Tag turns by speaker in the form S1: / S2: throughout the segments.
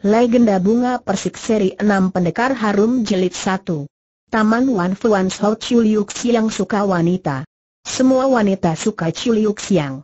S1: Legenda Bunga Persik Seri 6 Pendekar Harum jelit 1 Taman Wan Fuan Hou Chuliuk Siang Suka Wanita Semua wanita suka Chuliuk Siang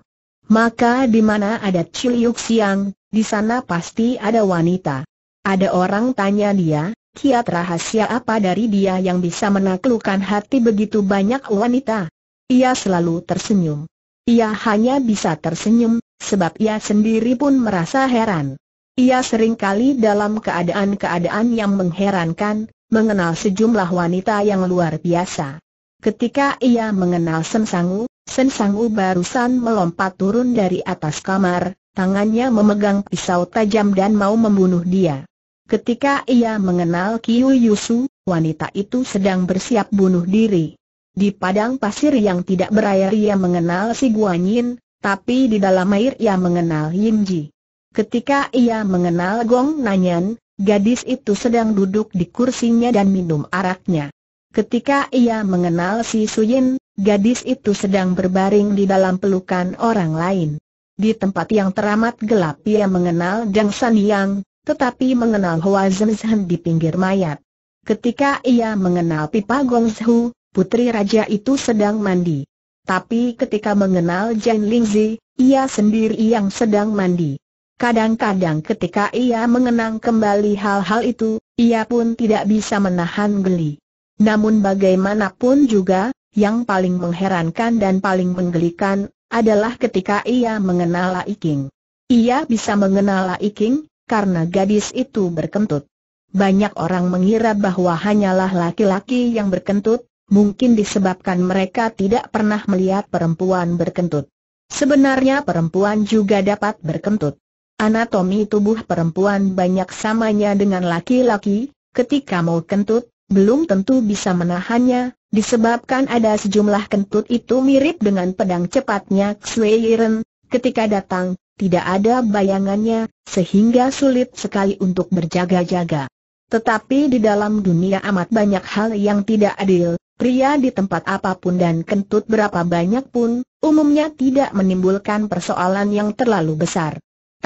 S1: Maka di mana ada Chuliuk Siang, di sana pasti ada wanita Ada orang tanya dia, kiat rahasia apa dari dia yang bisa menaklukkan hati begitu banyak wanita Ia selalu tersenyum Ia hanya bisa tersenyum, sebab ia sendiri pun merasa heran ia seringkali dalam keadaan-keadaan yang mengherankan, mengenal sejumlah wanita yang luar biasa. Ketika ia mengenal Sensangu, Sensangu barusan melompat turun dari atas kamar, tangannya memegang pisau tajam dan mau membunuh dia. Ketika ia mengenal Kiu Yusu, wanita itu sedang bersiap bunuh diri. Di padang pasir yang tidak berair ia mengenal si Guanyin, tapi di dalam air ia mengenal Yinji. Ketika ia mengenal Gong Nanyan, gadis itu sedang duduk di kursinya dan minum araknya. Ketika ia mengenal si Suyin, gadis itu sedang berbaring di dalam pelukan orang lain. Di tempat yang teramat gelap ia mengenal Jang San Yang, tetapi mengenal Hua Zhen di pinggir mayat. Ketika ia mengenal Pipa Gong Zhu, putri raja itu sedang mandi. Tapi ketika mengenal Jan Lingzi, ia sendiri yang sedang mandi. Kadang-kadang ketika ia mengenang kembali hal-hal itu, ia pun tidak bisa menahan geli. Namun bagaimanapun juga, yang paling mengherankan dan paling menggelikan adalah ketika ia mengenal King. Ia bisa mengenal King, karena gadis itu berkentut. Banyak orang mengira bahwa hanyalah laki-laki yang berkentut, mungkin disebabkan mereka tidak pernah melihat perempuan berkentut. Sebenarnya perempuan juga dapat berkentut. Anatomi tubuh perempuan banyak samanya dengan laki-laki, ketika mau kentut, belum tentu bisa menahannya, disebabkan ada sejumlah kentut itu mirip dengan pedang cepatnya Xueiren, ketika datang, tidak ada bayangannya, sehingga sulit sekali untuk berjaga-jaga. Tetapi di dalam dunia amat banyak hal yang tidak adil, pria di tempat apapun dan kentut berapa banyak pun, umumnya tidak menimbulkan persoalan yang terlalu besar.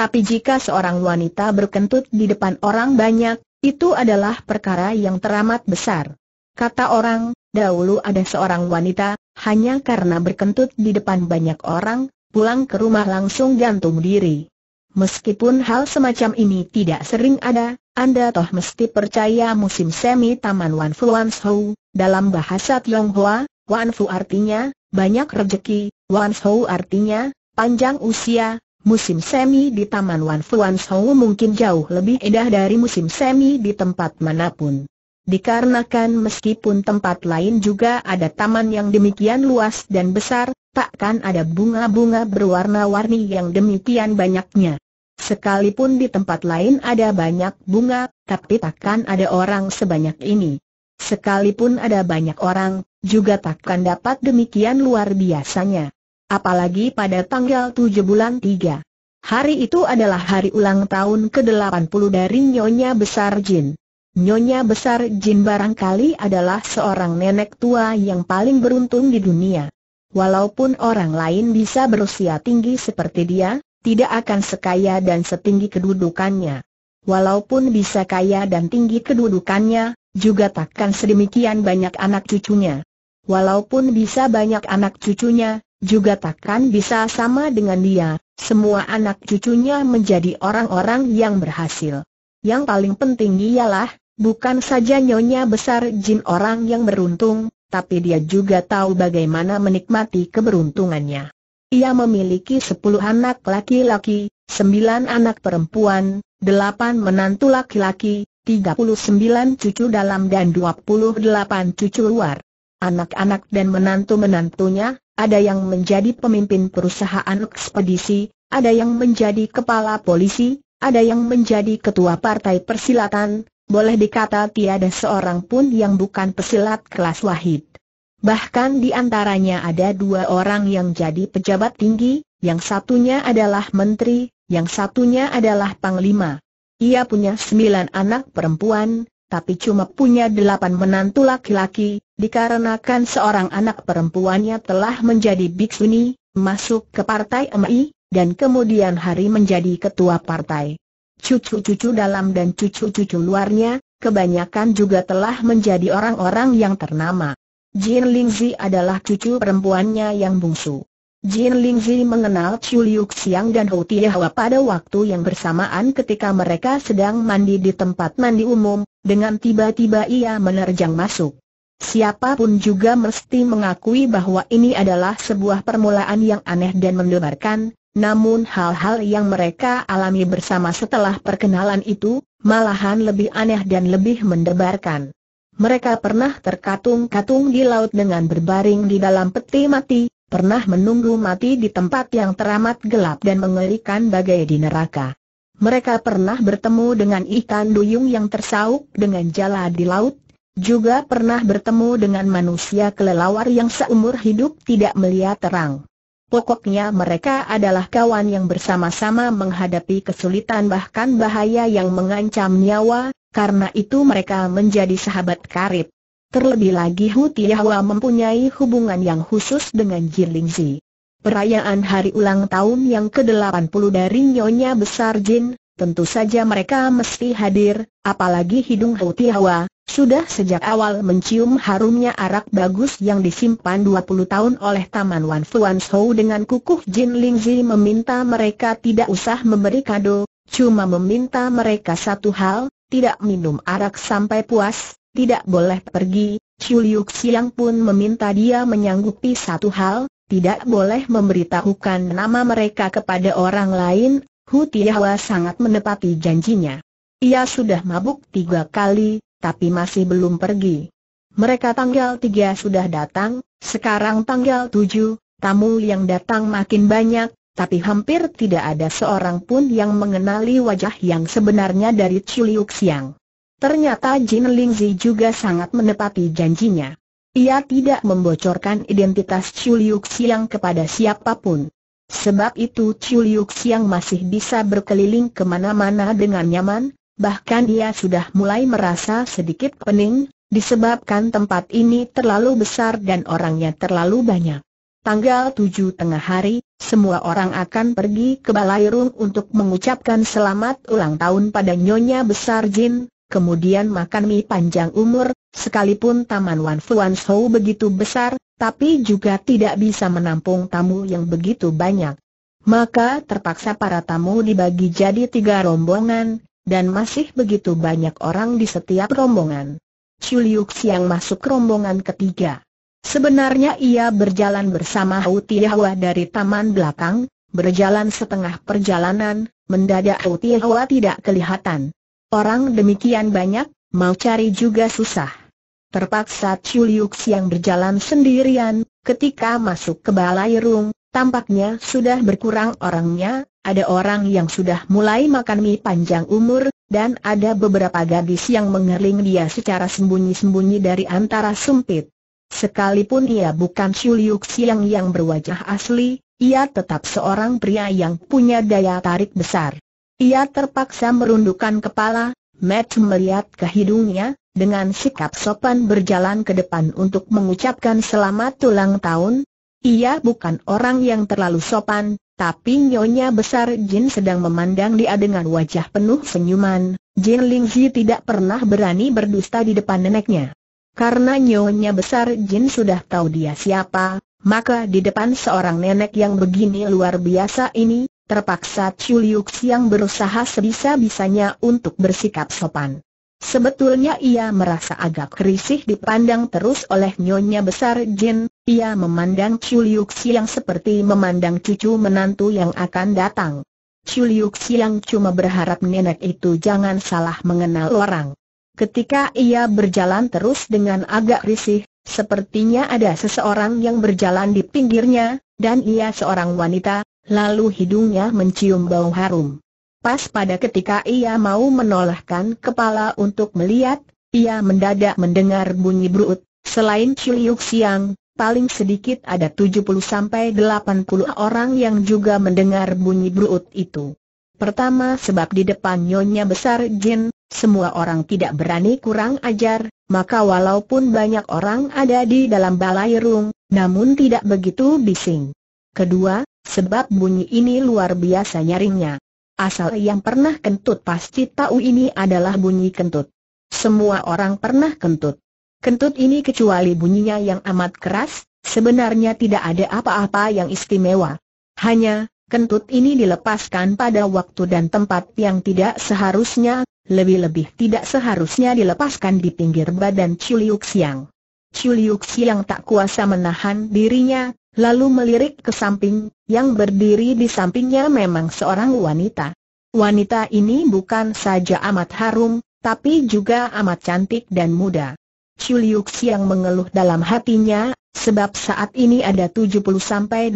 S1: Tapi jika seorang wanita berkentut di depan orang banyak, itu adalah perkara yang teramat besar. Kata orang, dahulu ada seorang wanita, hanya karena berkentut di depan banyak orang, pulang ke rumah langsung gantung diri. Meskipun hal semacam ini tidak sering ada, Anda toh mesti percaya musim semi Taman Wan Wan Shou, dalam bahasa Tionghoa, Wan Fu artinya, banyak rejeki, Wan Shou artinya, panjang usia, Musim semi di Taman Wan Fuan Shou mungkin jauh lebih indah dari musim semi di tempat manapun. Dikarenakan meskipun tempat lain juga ada taman yang demikian luas dan besar, takkan ada bunga-bunga berwarna-warni yang demikian banyaknya. Sekalipun di tempat lain ada banyak bunga, tapi takkan ada orang sebanyak ini. Sekalipun ada banyak orang, juga takkan dapat demikian luar biasanya apalagi pada tanggal 7 bulan 3. Hari itu adalah hari ulang tahun ke-80 dari Nyonya Besar Jin. Nyonya Besar Jin barangkali adalah seorang nenek tua yang paling beruntung di dunia. Walaupun orang lain bisa berusia tinggi seperti dia, tidak akan sekaya dan setinggi kedudukannya. Walaupun bisa kaya dan tinggi kedudukannya, juga takkan sedemikian banyak anak cucunya. Walaupun bisa banyak anak cucunya, juga takkan bisa sama dengan dia, semua anak cucunya menjadi orang-orang yang berhasil. Yang paling penting ialah, bukan saja nyonya besar jin orang yang beruntung, tapi dia juga tahu bagaimana menikmati keberuntungannya. Ia memiliki sepuluh anak laki-laki, sembilan anak perempuan, delapan menantu laki-laki, tiga puluh sembilan cucu dalam dan dua puluh delapan cucu luar. Anak-anak dan menantu-menantunya, ada yang menjadi pemimpin perusahaan ekspedisi, ada yang menjadi kepala polisi, ada yang menjadi ketua partai persilatan, boleh dikata tiada seorang pun yang bukan pesilat kelas wahid. Bahkan di antaranya ada dua orang yang jadi pejabat tinggi, yang satunya adalah menteri, yang satunya adalah panglima. Ia punya sembilan anak perempuan, tapi cuma punya delapan menantu laki-laki, dikarenakan seorang anak perempuannya telah menjadi biksuni, masuk ke partai MI, dan kemudian hari menjadi ketua partai. Cucu-cucu dalam dan cucu-cucu luarnya, kebanyakan juga telah menjadi orang-orang yang ternama. Jin Lingzi adalah cucu perempuannya yang bungsu. Jin Lingzi mengenal Chu Liu Xiang dan Hou Tiehua pada waktu yang bersamaan ketika mereka sedang mandi di tempat mandi umum, dengan tiba-tiba ia menerjang masuk. Siapapun juga mesti mengakui bahwa ini adalah sebuah permulaan yang aneh dan mendebarkan, namun hal-hal yang mereka alami bersama setelah perkenalan itu, malahan lebih aneh dan lebih mendebarkan. Mereka pernah terkatung-katung di laut dengan berbaring di dalam peti mati, pernah menunggu mati di tempat yang teramat gelap dan mengerikan bagai di neraka. Mereka pernah bertemu dengan ikan duyung yang tersauk dengan jala di laut, juga pernah bertemu dengan manusia kelelawar yang seumur hidup tidak melihat terang. Pokoknya mereka adalah kawan yang bersama-sama menghadapi kesulitan bahkan bahaya yang mengancam nyawa, karena itu mereka menjadi sahabat karib. Terlebih lagi Hu Tiahwa mempunyai hubungan yang khusus dengan Jin Perayaan hari ulang tahun yang ke-80 dari Nyonya Besar Jin, tentu saja mereka mesti hadir, apalagi hidung Hou sudah sejak awal mencium harumnya arak bagus yang disimpan 20 tahun oleh Taman Wan Fuan Shou dengan kukuh Jin Lingzi meminta mereka tidak usah memberi kado, cuma meminta mereka satu hal, tidak minum arak sampai puas, tidak boleh pergi, Chiu Liu Xiang pun meminta dia menyanggupi satu hal, tidak boleh memberitahukan nama mereka kepada orang lain, Hu sangat menepati janjinya. Ia sudah mabuk tiga kali, tapi masih belum pergi. Mereka tanggal tiga sudah datang, sekarang tanggal tujuh, tamu yang datang makin banyak, tapi hampir tidak ada seorang pun yang mengenali wajah yang sebenarnya dari Chuliuk Siang. Ternyata Jin Lingzi juga sangat menepati janjinya. Ia tidak membocorkan identitas Chu Liu Xiang kepada siapapun. Sebab itu Chu Liu Xiang masih bisa berkeliling kemana-mana dengan nyaman, bahkan ia sudah mulai merasa sedikit pening, disebabkan tempat ini terlalu besar dan orangnya terlalu banyak. Tanggal tujuh tengah hari, semua orang akan pergi ke Balairung untuk mengucapkan selamat ulang tahun pada Nyonya Besar Jin, kemudian makan mie panjang umur, Sekalipun Taman Wan Fuan Shou begitu besar, tapi juga tidak bisa menampung tamu yang begitu banyak. Maka terpaksa para tamu dibagi jadi tiga rombongan, dan masih begitu banyak orang di setiap rombongan. Chuliuk Siang masuk rombongan ketiga. Sebenarnya ia berjalan bersama Hou Tiahua dari taman belakang, berjalan setengah perjalanan, mendadak Hou Tiahua tidak kelihatan. Orang demikian banyak, mau cari juga susah. Terpaksa Chuliux yang berjalan sendirian, ketika masuk ke balai rung, tampaknya sudah berkurang orangnya, ada orang yang sudah mulai makan mie panjang umur, dan ada beberapa gadis yang mengerling dia secara sembunyi-sembunyi dari antara sumpit. Sekalipun ia bukan Chuliux yang yang berwajah asli, ia tetap seorang pria yang punya daya tarik besar. Ia terpaksa merundukkan kepala, Matt melihat ke hidungnya, dengan sikap sopan berjalan ke depan untuk mengucapkan selamat ulang tahun. Ia bukan orang yang terlalu sopan, tapi Nyonya Besar Jin sedang memandang dia dengan wajah penuh senyuman. Jin Lingzi tidak pernah berani berdusta di depan neneknya. Karena Nyonya Besar Jin sudah tahu dia siapa, maka di depan seorang nenek yang begini luar biasa ini, terpaksa Chuliuks yang berusaha sebisa-bisanya untuk bersikap sopan. Sebetulnya ia merasa agak risih dipandang terus oleh nyonya besar Jin, ia memandang Chu Liuk Siang seperti memandang cucu menantu yang akan datang. Chu Liuk Siang cuma berharap nenek itu jangan salah mengenal orang. Ketika ia berjalan terus dengan agak risih, sepertinya ada seseorang yang berjalan di pinggirnya, dan ia seorang wanita, lalu hidungnya mencium bau harum. Pas pada ketika ia mau menolakkan kepala untuk melihat, ia mendadak mendengar bunyi berut. Selain Ciliuk Siang, paling sedikit ada 70-80 orang yang juga mendengar bunyi berut itu. Pertama sebab di depan Nyonya Besar Jin, semua orang tidak berani kurang ajar, maka walaupun banyak orang ada di dalam balai rung, namun tidak begitu bising. Kedua, sebab bunyi ini luar biasa nyaringnya. Asal yang pernah kentut pasti tahu ini adalah bunyi kentut. Semua orang pernah kentut. Kentut ini kecuali bunyinya yang amat keras, sebenarnya tidak ada apa-apa yang istimewa. Hanya, kentut ini dilepaskan pada waktu dan tempat yang tidak seharusnya, lebih-lebih tidak seharusnya dilepaskan di pinggir badan Chuliuk Siang. Chuliuk Siang tak kuasa menahan dirinya, lalu melirik ke samping, yang berdiri di sampingnya memang seorang wanita. Wanita ini bukan saja amat harum, tapi juga amat cantik dan muda. Chuliuk yang mengeluh dalam hatinya, sebab saat ini ada 70-80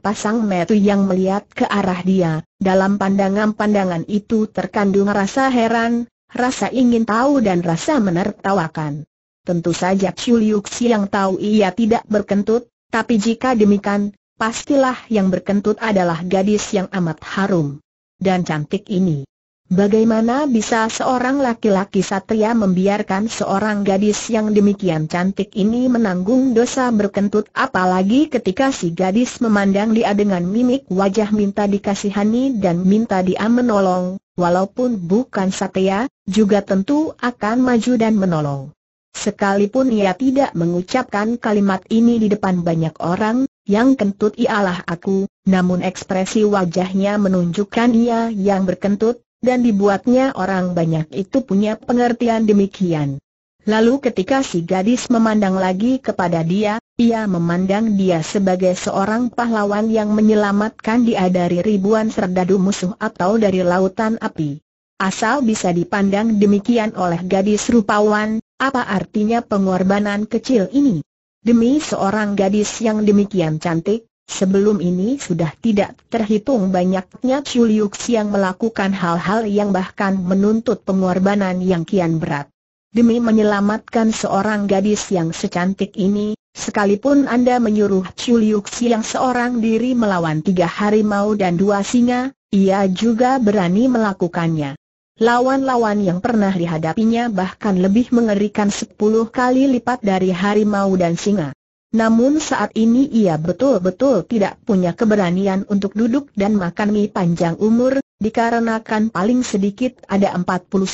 S1: pasang metu yang melihat ke arah dia, dalam pandangan-pandangan itu terkandung rasa heran, rasa ingin tahu dan rasa menertawakan. Tentu saja Chuliuk yang tahu ia tidak berkentut, tapi jika demikian, pastilah yang berkentut adalah gadis yang amat harum dan cantik ini. Bagaimana bisa seorang laki-laki satria membiarkan seorang gadis yang demikian cantik ini menanggung dosa berkentut apalagi ketika si gadis memandang dia dengan mimik wajah minta dikasihani dan minta dia menolong, walaupun bukan satria, juga tentu akan maju dan menolong. Sekalipun ia tidak mengucapkan kalimat ini di depan banyak orang, yang kentut ialah aku, namun ekspresi wajahnya menunjukkan ia yang berkentut, dan dibuatnya orang banyak itu punya pengertian demikian. Lalu ketika si gadis memandang lagi kepada dia, ia memandang dia sebagai seorang pahlawan yang menyelamatkan dia dari ribuan serdadu musuh atau dari lautan api. Asal bisa dipandang demikian oleh gadis rupawan, apa artinya pengorbanan kecil ini? Demi seorang gadis yang demikian cantik, sebelum ini sudah tidak terhitung banyaknya Chuliuk yang melakukan hal-hal yang bahkan menuntut pengorbanan yang kian berat. Demi menyelamatkan seorang gadis yang secantik ini, Sekalipun Anda menyuruh Chuliuk yang seorang diri melawan tiga harimau dan dua singa, ia juga berani melakukannya. Lawan-lawan yang pernah dihadapinya bahkan lebih mengerikan sepuluh kali lipat dari harimau dan singa. Namun saat ini ia betul-betul tidak punya keberanian untuk duduk dan makan mie panjang umur, dikarenakan paling sedikit ada 40-50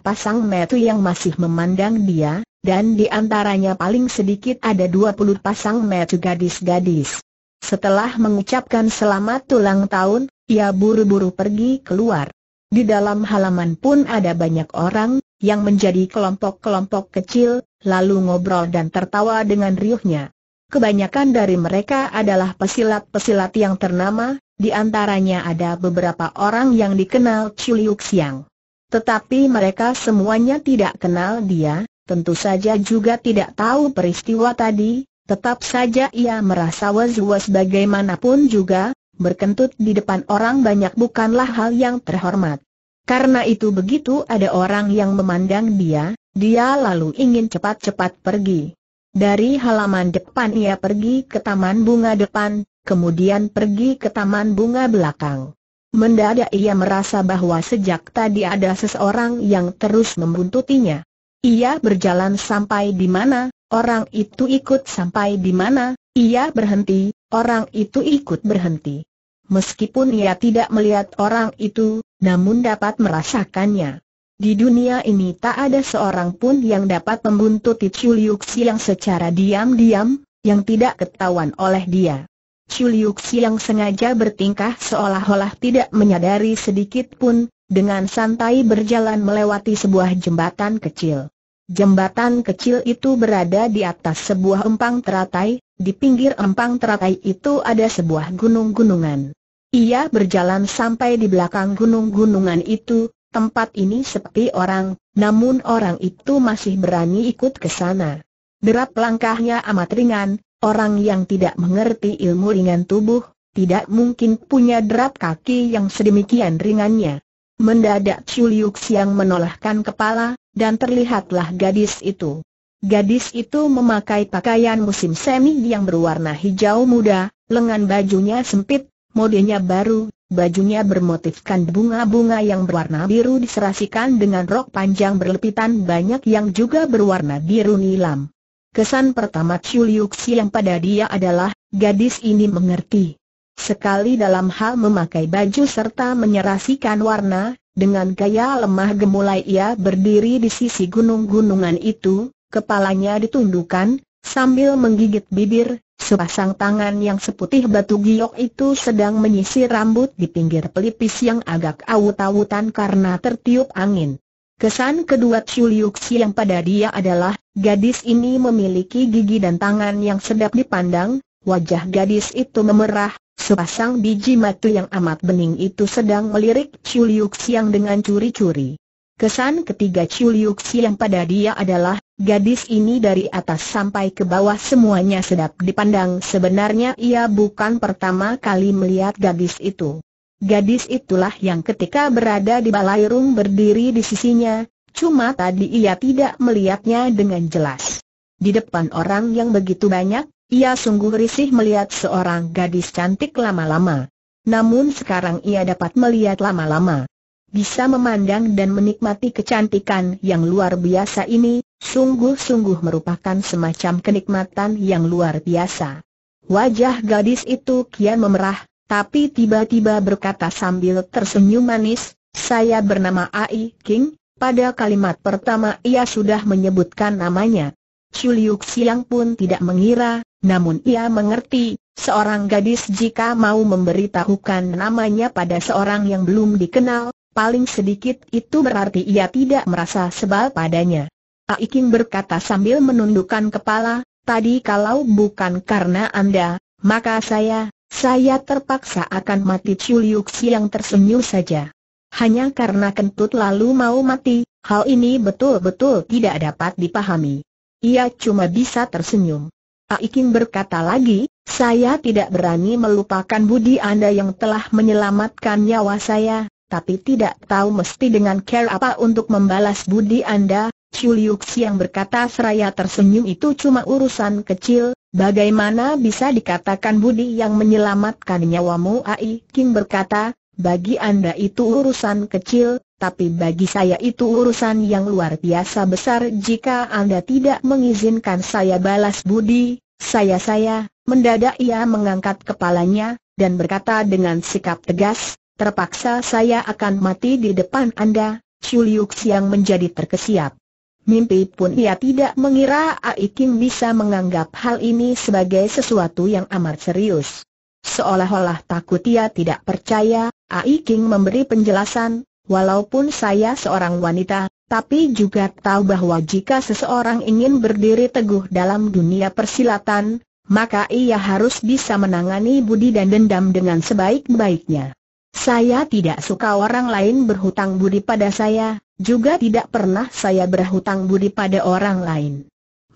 S1: pasang metu yang masih memandang dia, dan di antaranya paling sedikit ada 20 pasang metu gadis-gadis. Setelah mengucapkan selamat ulang tahun, ia buru-buru pergi keluar. Di dalam halaman pun ada banyak orang, yang menjadi kelompok-kelompok kecil, lalu ngobrol dan tertawa dengan riuhnya. Kebanyakan dari mereka adalah pesilat-pesilat yang ternama, di antaranya ada beberapa orang yang dikenal Chuliuk Siang. Tetapi mereka semuanya tidak kenal dia, tentu saja juga tidak tahu peristiwa tadi, tetap saja ia merasa was-was bagaimanapun juga, berkentut di depan orang banyak bukanlah hal yang terhormat. Karena itu begitu ada orang yang memandang dia, dia lalu ingin cepat-cepat pergi. Dari halaman depan ia pergi ke taman bunga depan, kemudian pergi ke taman bunga belakang. Mendadak ia merasa bahwa sejak tadi ada seseorang yang terus membuntutinya. Ia berjalan sampai di mana, orang itu ikut sampai di mana, ia berhenti, orang itu ikut berhenti. Meskipun ia tidak melihat orang itu, namun dapat merasakannya. Di dunia ini tak ada seorang pun yang dapat membuntuti Chuliuksi yang secara diam-diam, yang tidak ketahuan oleh dia. Chuliuksi yang sengaja bertingkah seolah-olah tidak menyadari sedikit pun, dengan santai berjalan melewati sebuah jembatan kecil. Jembatan kecil itu berada di atas sebuah empang teratai, di pinggir empang teratai itu ada sebuah gunung-gunungan. Ia berjalan sampai di belakang gunung-gunungan itu, tempat ini sepi orang, namun orang itu masih berani ikut ke sana. Derap langkahnya amat ringan, orang yang tidak mengerti ilmu ringan tubuh, tidak mungkin punya derap kaki yang sedemikian ringannya. Mendadak Chuliuk Siang menolakkan kepala, dan terlihatlah gadis itu. Gadis itu memakai pakaian musim semi yang berwarna hijau muda, lengan bajunya sempit, modenya baru, bajunya bermotifkan bunga-bunga yang berwarna biru diserasikan dengan rok panjang berlepitan banyak yang juga berwarna biru nilam. Kesan pertama Chiu yang pada dia adalah, gadis ini mengerti. Sekali dalam hal memakai baju serta menyerasikan warna, dengan gaya lemah gemulai ia berdiri di sisi gunung-gunungan itu, kepalanya ditundukkan, Sambil menggigit bibir, sepasang tangan yang seputih batu giok itu sedang menyisir rambut di pinggir pelipis yang agak awut-awutan karena tertiup angin. Kesan kedua Chuliuksi yang pada dia adalah, gadis ini memiliki gigi dan tangan yang sedap dipandang, wajah gadis itu memerah, sepasang biji mata yang amat bening itu sedang melirik Chuliuksi yang dengan curi-curi. Kesan ketiga Chuliuksi yang pada dia adalah, Gadis ini dari atas sampai ke bawah semuanya sedap dipandang sebenarnya ia bukan pertama kali melihat gadis itu. Gadis itulah yang ketika berada di balairung berdiri di sisinya, cuma tadi ia tidak melihatnya dengan jelas. Di depan orang yang begitu banyak, ia sungguh risih melihat seorang gadis cantik lama-lama. Namun sekarang ia dapat melihat lama-lama. Bisa memandang dan menikmati kecantikan yang luar biasa ini, sungguh-sungguh merupakan semacam kenikmatan yang luar biasa. Wajah gadis itu kian memerah, tapi tiba-tiba berkata sambil tersenyum manis, saya bernama Ai King, pada kalimat pertama ia sudah menyebutkan namanya. Chuliuk Siang pun tidak mengira, namun ia mengerti, seorang gadis jika mau memberitahukan namanya pada seorang yang belum dikenal, paling sedikit itu berarti ia tidak merasa sebal padanya. Aikin berkata sambil menundukkan kepala, tadi kalau bukan karena Anda, maka saya, saya terpaksa akan mati Chuliuk yang tersenyum saja. Hanya karena kentut lalu mau mati, hal ini betul-betul tidak dapat dipahami. Ia cuma bisa tersenyum. Aikin berkata lagi, saya tidak berani melupakan budi Anda yang telah menyelamatkan nyawa saya, tapi tidak tahu mesti dengan care apa untuk membalas budi Anda, Chuliux yang berkata seraya tersenyum itu cuma urusan kecil, bagaimana bisa dikatakan budi yang menyelamatkan nyawamu Ai King berkata, bagi anda itu urusan kecil, tapi bagi saya itu urusan yang luar biasa besar jika anda tidak mengizinkan saya balas budi, saya-saya, mendadak ia mengangkat kepalanya, dan berkata dengan sikap tegas, terpaksa saya akan mati di depan anda, Chuliuk yang menjadi terkesiap. Mimpi pun ia tidak mengira Aikim bisa menganggap hal ini sebagai sesuatu yang amat serius. Seolah-olah takut ia tidak percaya, Aikim memberi penjelasan, walaupun saya seorang wanita, tapi juga tahu bahwa jika seseorang ingin berdiri teguh dalam dunia persilatan, maka ia harus bisa menangani budi dan dendam dengan sebaik-baiknya. Saya tidak suka orang lain berhutang budi pada saya, juga tidak pernah saya berhutang budi pada orang lain.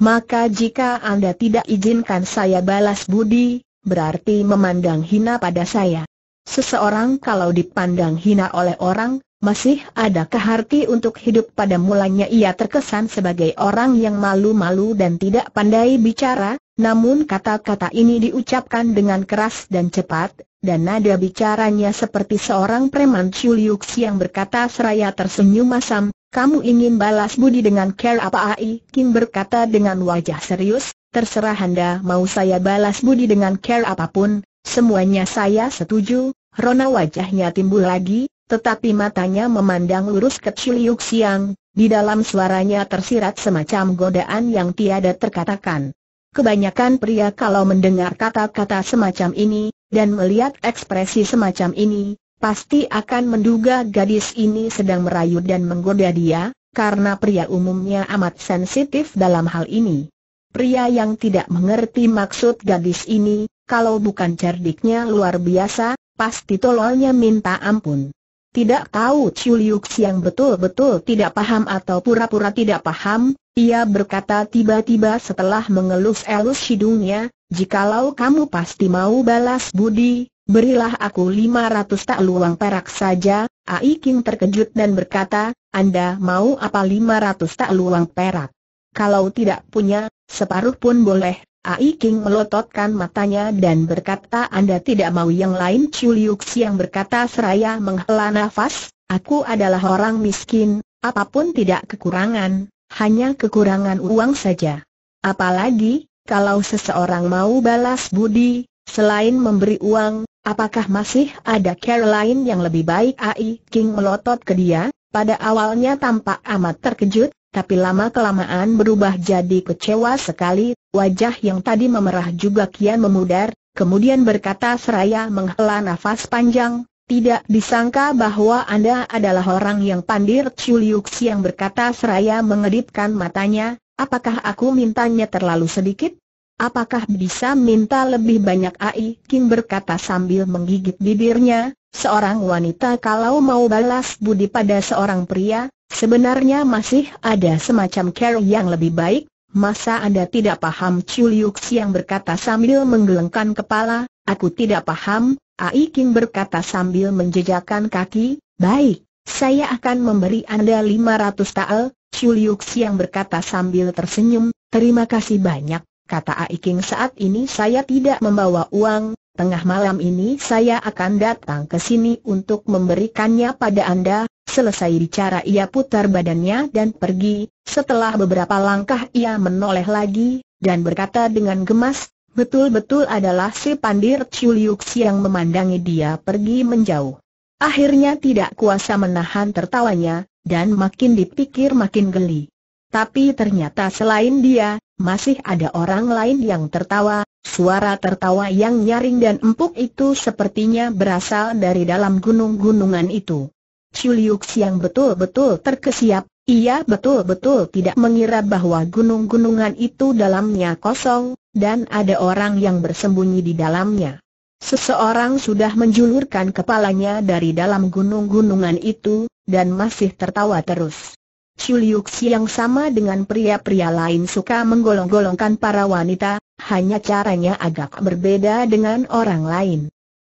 S1: Maka jika Anda tidak izinkan saya balas budi, berarti memandang hina pada saya. Seseorang kalau dipandang hina oleh orang, masih ada keharti untuk hidup pada mulanya ia terkesan sebagai orang yang malu-malu dan tidak pandai bicara, namun kata-kata ini diucapkan dengan keras dan cepat, dan nada bicaranya seperti seorang preman Chuliuks yang berkata seraya tersenyum masam, kamu ingin balas budi dengan care apa Ai King berkata dengan wajah serius, terserah Anda mau saya balas budi dengan care apapun, semuanya saya setuju, Rona wajahnya timbul lagi, tetapi matanya memandang lurus ke Chuliuks yang, di dalam suaranya tersirat semacam godaan yang tiada terkatakan. Kebanyakan pria kalau mendengar kata-kata semacam ini, dan melihat ekspresi semacam ini, pasti akan menduga gadis ini sedang merayu dan menggoda dia, karena pria umumnya amat sensitif dalam hal ini. Pria yang tidak mengerti maksud gadis ini, kalau bukan cerdiknya luar biasa, pasti tololnya minta ampun. Tidak tahu Chiu Liu yang betul-betul tidak paham atau pura-pura tidak paham, ia berkata tiba-tiba setelah mengelus-elus hidungnya, jikalau kamu pasti mau balas budi, berilah aku 500 tak luang perak saja, Ai King terkejut dan berkata, Anda mau apa 500 tak luang perak? Kalau tidak punya, separuh pun boleh, Ai King melototkan matanya dan berkata Anda tidak mau yang lain Chu Liuk yang berkata seraya menghela nafas, aku adalah orang miskin, apapun tidak kekurangan, hanya kekurangan uang saja. Apalagi, kalau seseorang mau balas budi, selain memberi uang, apakah masih ada care lain yang lebih baik Ai King melotot ke dia, pada awalnya tampak amat terkejut, tapi lama-kelamaan berubah jadi kecewa sekali, wajah yang tadi memerah juga kian memudar, kemudian berkata seraya menghela nafas panjang, tidak disangka bahwa Anda adalah orang yang pandir Chuliuks yang berkata seraya mengedipkan matanya, apakah aku mintanya terlalu sedikit? Apakah bisa minta lebih banyak Ai King berkata sambil menggigit bibirnya, seorang wanita kalau mau balas budi pada seorang pria, Sebenarnya masih ada semacam care yang lebih baik, masa Anda tidak paham Chuliuk yang berkata sambil menggelengkan kepala, aku tidak paham, Ai King berkata sambil menjejakkan kaki, baik, saya akan memberi Anda lima ratus tael, Chuliuk yang berkata sambil tersenyum, terima kasih banyak, kata Ai King. saat ini saya tidak membawa uang, Tengah malam ini saya akan datang ke sini untuk memberikannya pada Anda, Selesai bicara ia putar badannya dan pergi, setelah beberapa langkah ia menoleh lagi, dan berkata dengan gemas, betul-betul adalah si pandir Chuliuks yang memandangi dia pergi menjauh. Akhirnya tidak kuasa menahan tertawanya, dan makin dipikir makin geli. Tapi ternyata selain dia, masih ada orang lain yang tertawa, suara tertawa yang nyaring dan empuk itu sepertinya berasal dari dalam gunung-gunungan itu. Chuliuk Siang betul-betul terkesiap, ia betul-betul tidak mengira bahwa gunung-gunungan itu dalamnya kosong, dan ada orang yang bersembunyi di dalamnya. Seseorang sudah menjulurkan kepalanya dari dalam gunung-gunungan itu, dan masih tertawa terus. Chuliuk siang sama dengan pria-pria lain suka menggolong-golongkan para wanita, hanya caranya agak berbeda dengan orang lain.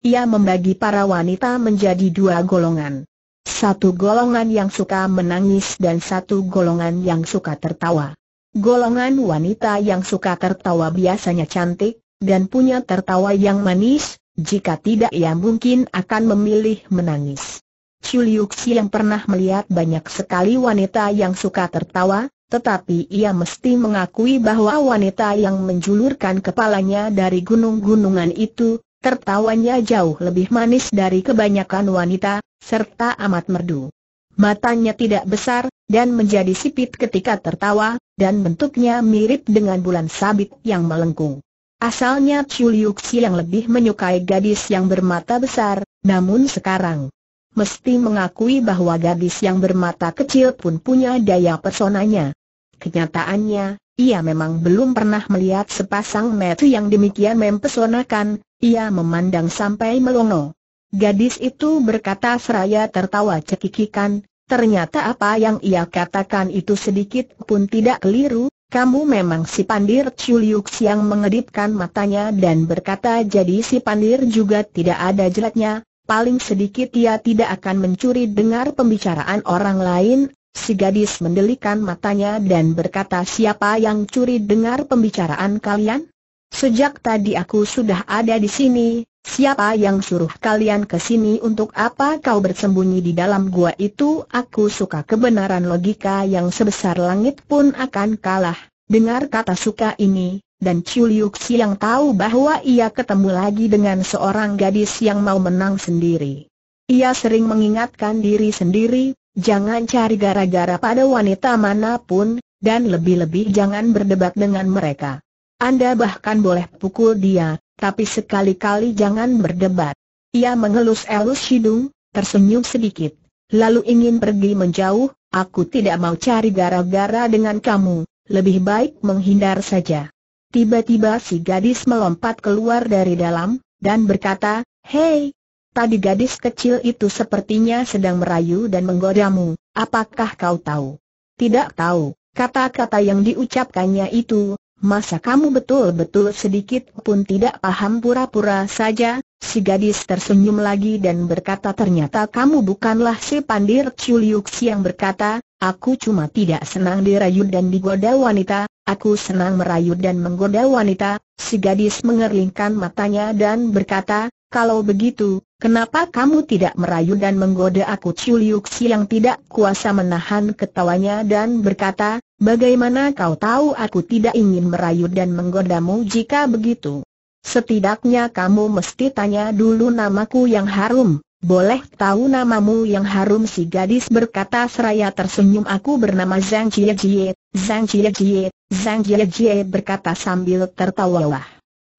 S1: Ia membagi para wanita menjadi dua golongan. Satu golongan yang suka menangis dan satu golongan yang suka tertawa. Golongan wanita yang suka tertawa biasanya cantik, dan punya tertawa yang manis, jika tidak ia mungkin akan memilih menangis. Chuliuxi yang pernah melihat banyak sekali wanita yang suka tertawa, tetapi ia mesti mengakui bahwa wanita yang menjulurkan kepalanya dari gunung-gunungan itu, Tertawanya jauh lebih manis dari kebanyakan wanita, serta amat merdu. Matanya tidak besar, dan menjadi sipit ketika tertawa, dan bentuknya mirip dengan bulan sabit yang melengkung. Asalnya Chuliuxi yang lebih menyukai gadis yang bermata besar, namun sekarang mesti mengakui bahwa gadis yang bermata kecil pun punya daya pesonanya. Kenyataannya, ia memang belum pernah melihat sepasang mata yang demikian mempesonakan, ia memandang sampai melongo. Gadis itu berkata seraya tertawa cekikikan, ternyata apa yang ia katakan itu sedikit pun tidak keliru, kamu memang si pandir Chuliuk yang mengedipkan matanya dan berkata jadi si pandir juga tidak ada jelatnya. paling sedikit ia tidak akan mencuri dengar pembicaraan orang lain, Si gadis mendelikan matanya dan berkata siapa yang curi dengar pembicaraan kalian? Sejak tadi aku sudah ada di sini, siapa yang suruh kalian ke sini untuk apa kau bersembunyi di dalam gua itu? Aku suka kebenaran logika yang sebesar langit pun akan kalah. Dengar kata suka ini, dan Chiu Liu Xi yang tahu bahwa ia ketemu lagi dengan seorang gadis yang mau menang sendiri. Ia sering mengingatkan diri sendiri Jangan cari gara-gara pada wanita manapun, dan lebih-lebih jangan berdebat dengan mereka. Anda bahkan boleh pukul dia, tapi sekali-kali jangan berdebat. Ia mengelus-elus hidung, tersenyum sedikit, lalu ingin pergi menjauh, aku tidak mau cari gara-gara dengan kamu, lebih baik menghindar saja. Tiba-tiba si gadis melompat keluar dari dalam, dan berkata, Hei, Tadi gadis kecil itu sepertinya sedang merayu dan menggodamu, apakah kau tahu? Tidak tahu, kata-kata yang diucapkannya itu, masa kamu betul-betul sedikit pun tidak paham pura-pura saja, si gadis tersenyum lagi dan berkata ternyata kamu bukanlah si pandir Chuliuks yang berkata, aku cuma tidak senang dirayu dan digoda wanita, Aku senang merayu dan menggoda wanita, si gadis mengerlingkan matanya dan berkata, kalau begitu, kenapa kamu tidak merayu dan menggoda aku Chiu Liu yang tidak kuasa menahan ketawanya dan berkata, bagaimana kau tahu aku tidak ingin merayu dan menggodamu jika begitu? Setidaknya kamu mesti tanya dulu namaku yang harum. Boleh tahu namamu yang harum si gadis berkata seraya tersenyum aku bernama Zhang Jie Jie, Zhang Jie Jie, Zhang Jie Jie berkata sambil tertawa.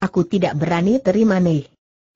S1: Aku tidak berani terima nih.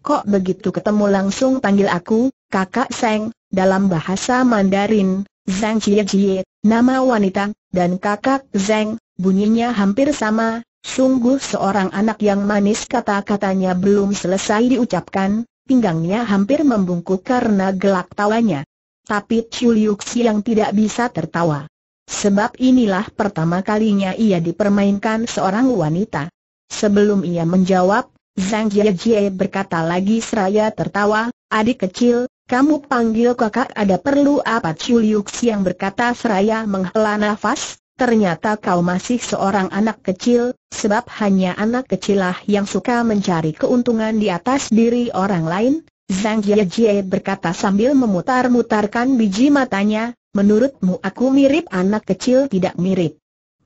S1: Kok begitu ketemu langsung panggil aku, kakak Seng, dalam bahasa Mandarin, Zhang Jie Jie, nama wanita, dan kakak Zeng, bunyinya hampir sama, sungguh seorang anak yang manis kata-katanya belum selesai diucapkan, pinggangnya hampir membungkuk karena gelak tawanya. Tapi Chiu Xi yang tidak bisa tertawa. Sebab inilah pertama kalinya ia dipermainkan seorang wanita. Sebelum ia menjawab, Zhang Jiejie berkata lagi seraya tertawa, adik kecil, kamu panggil kakak ada perlu apa Chu Liu yang berkata seraya menghela nafas, ternyata kau masih seorang anak kecil, sebab hanya anak kecilah yang suka mencari keuntungan di atas diri orang lain. Zhang Jiejie berkata sambil memutar-mutarkan biji matanya, menurutmu aku mirip anak kecil tidak mirip.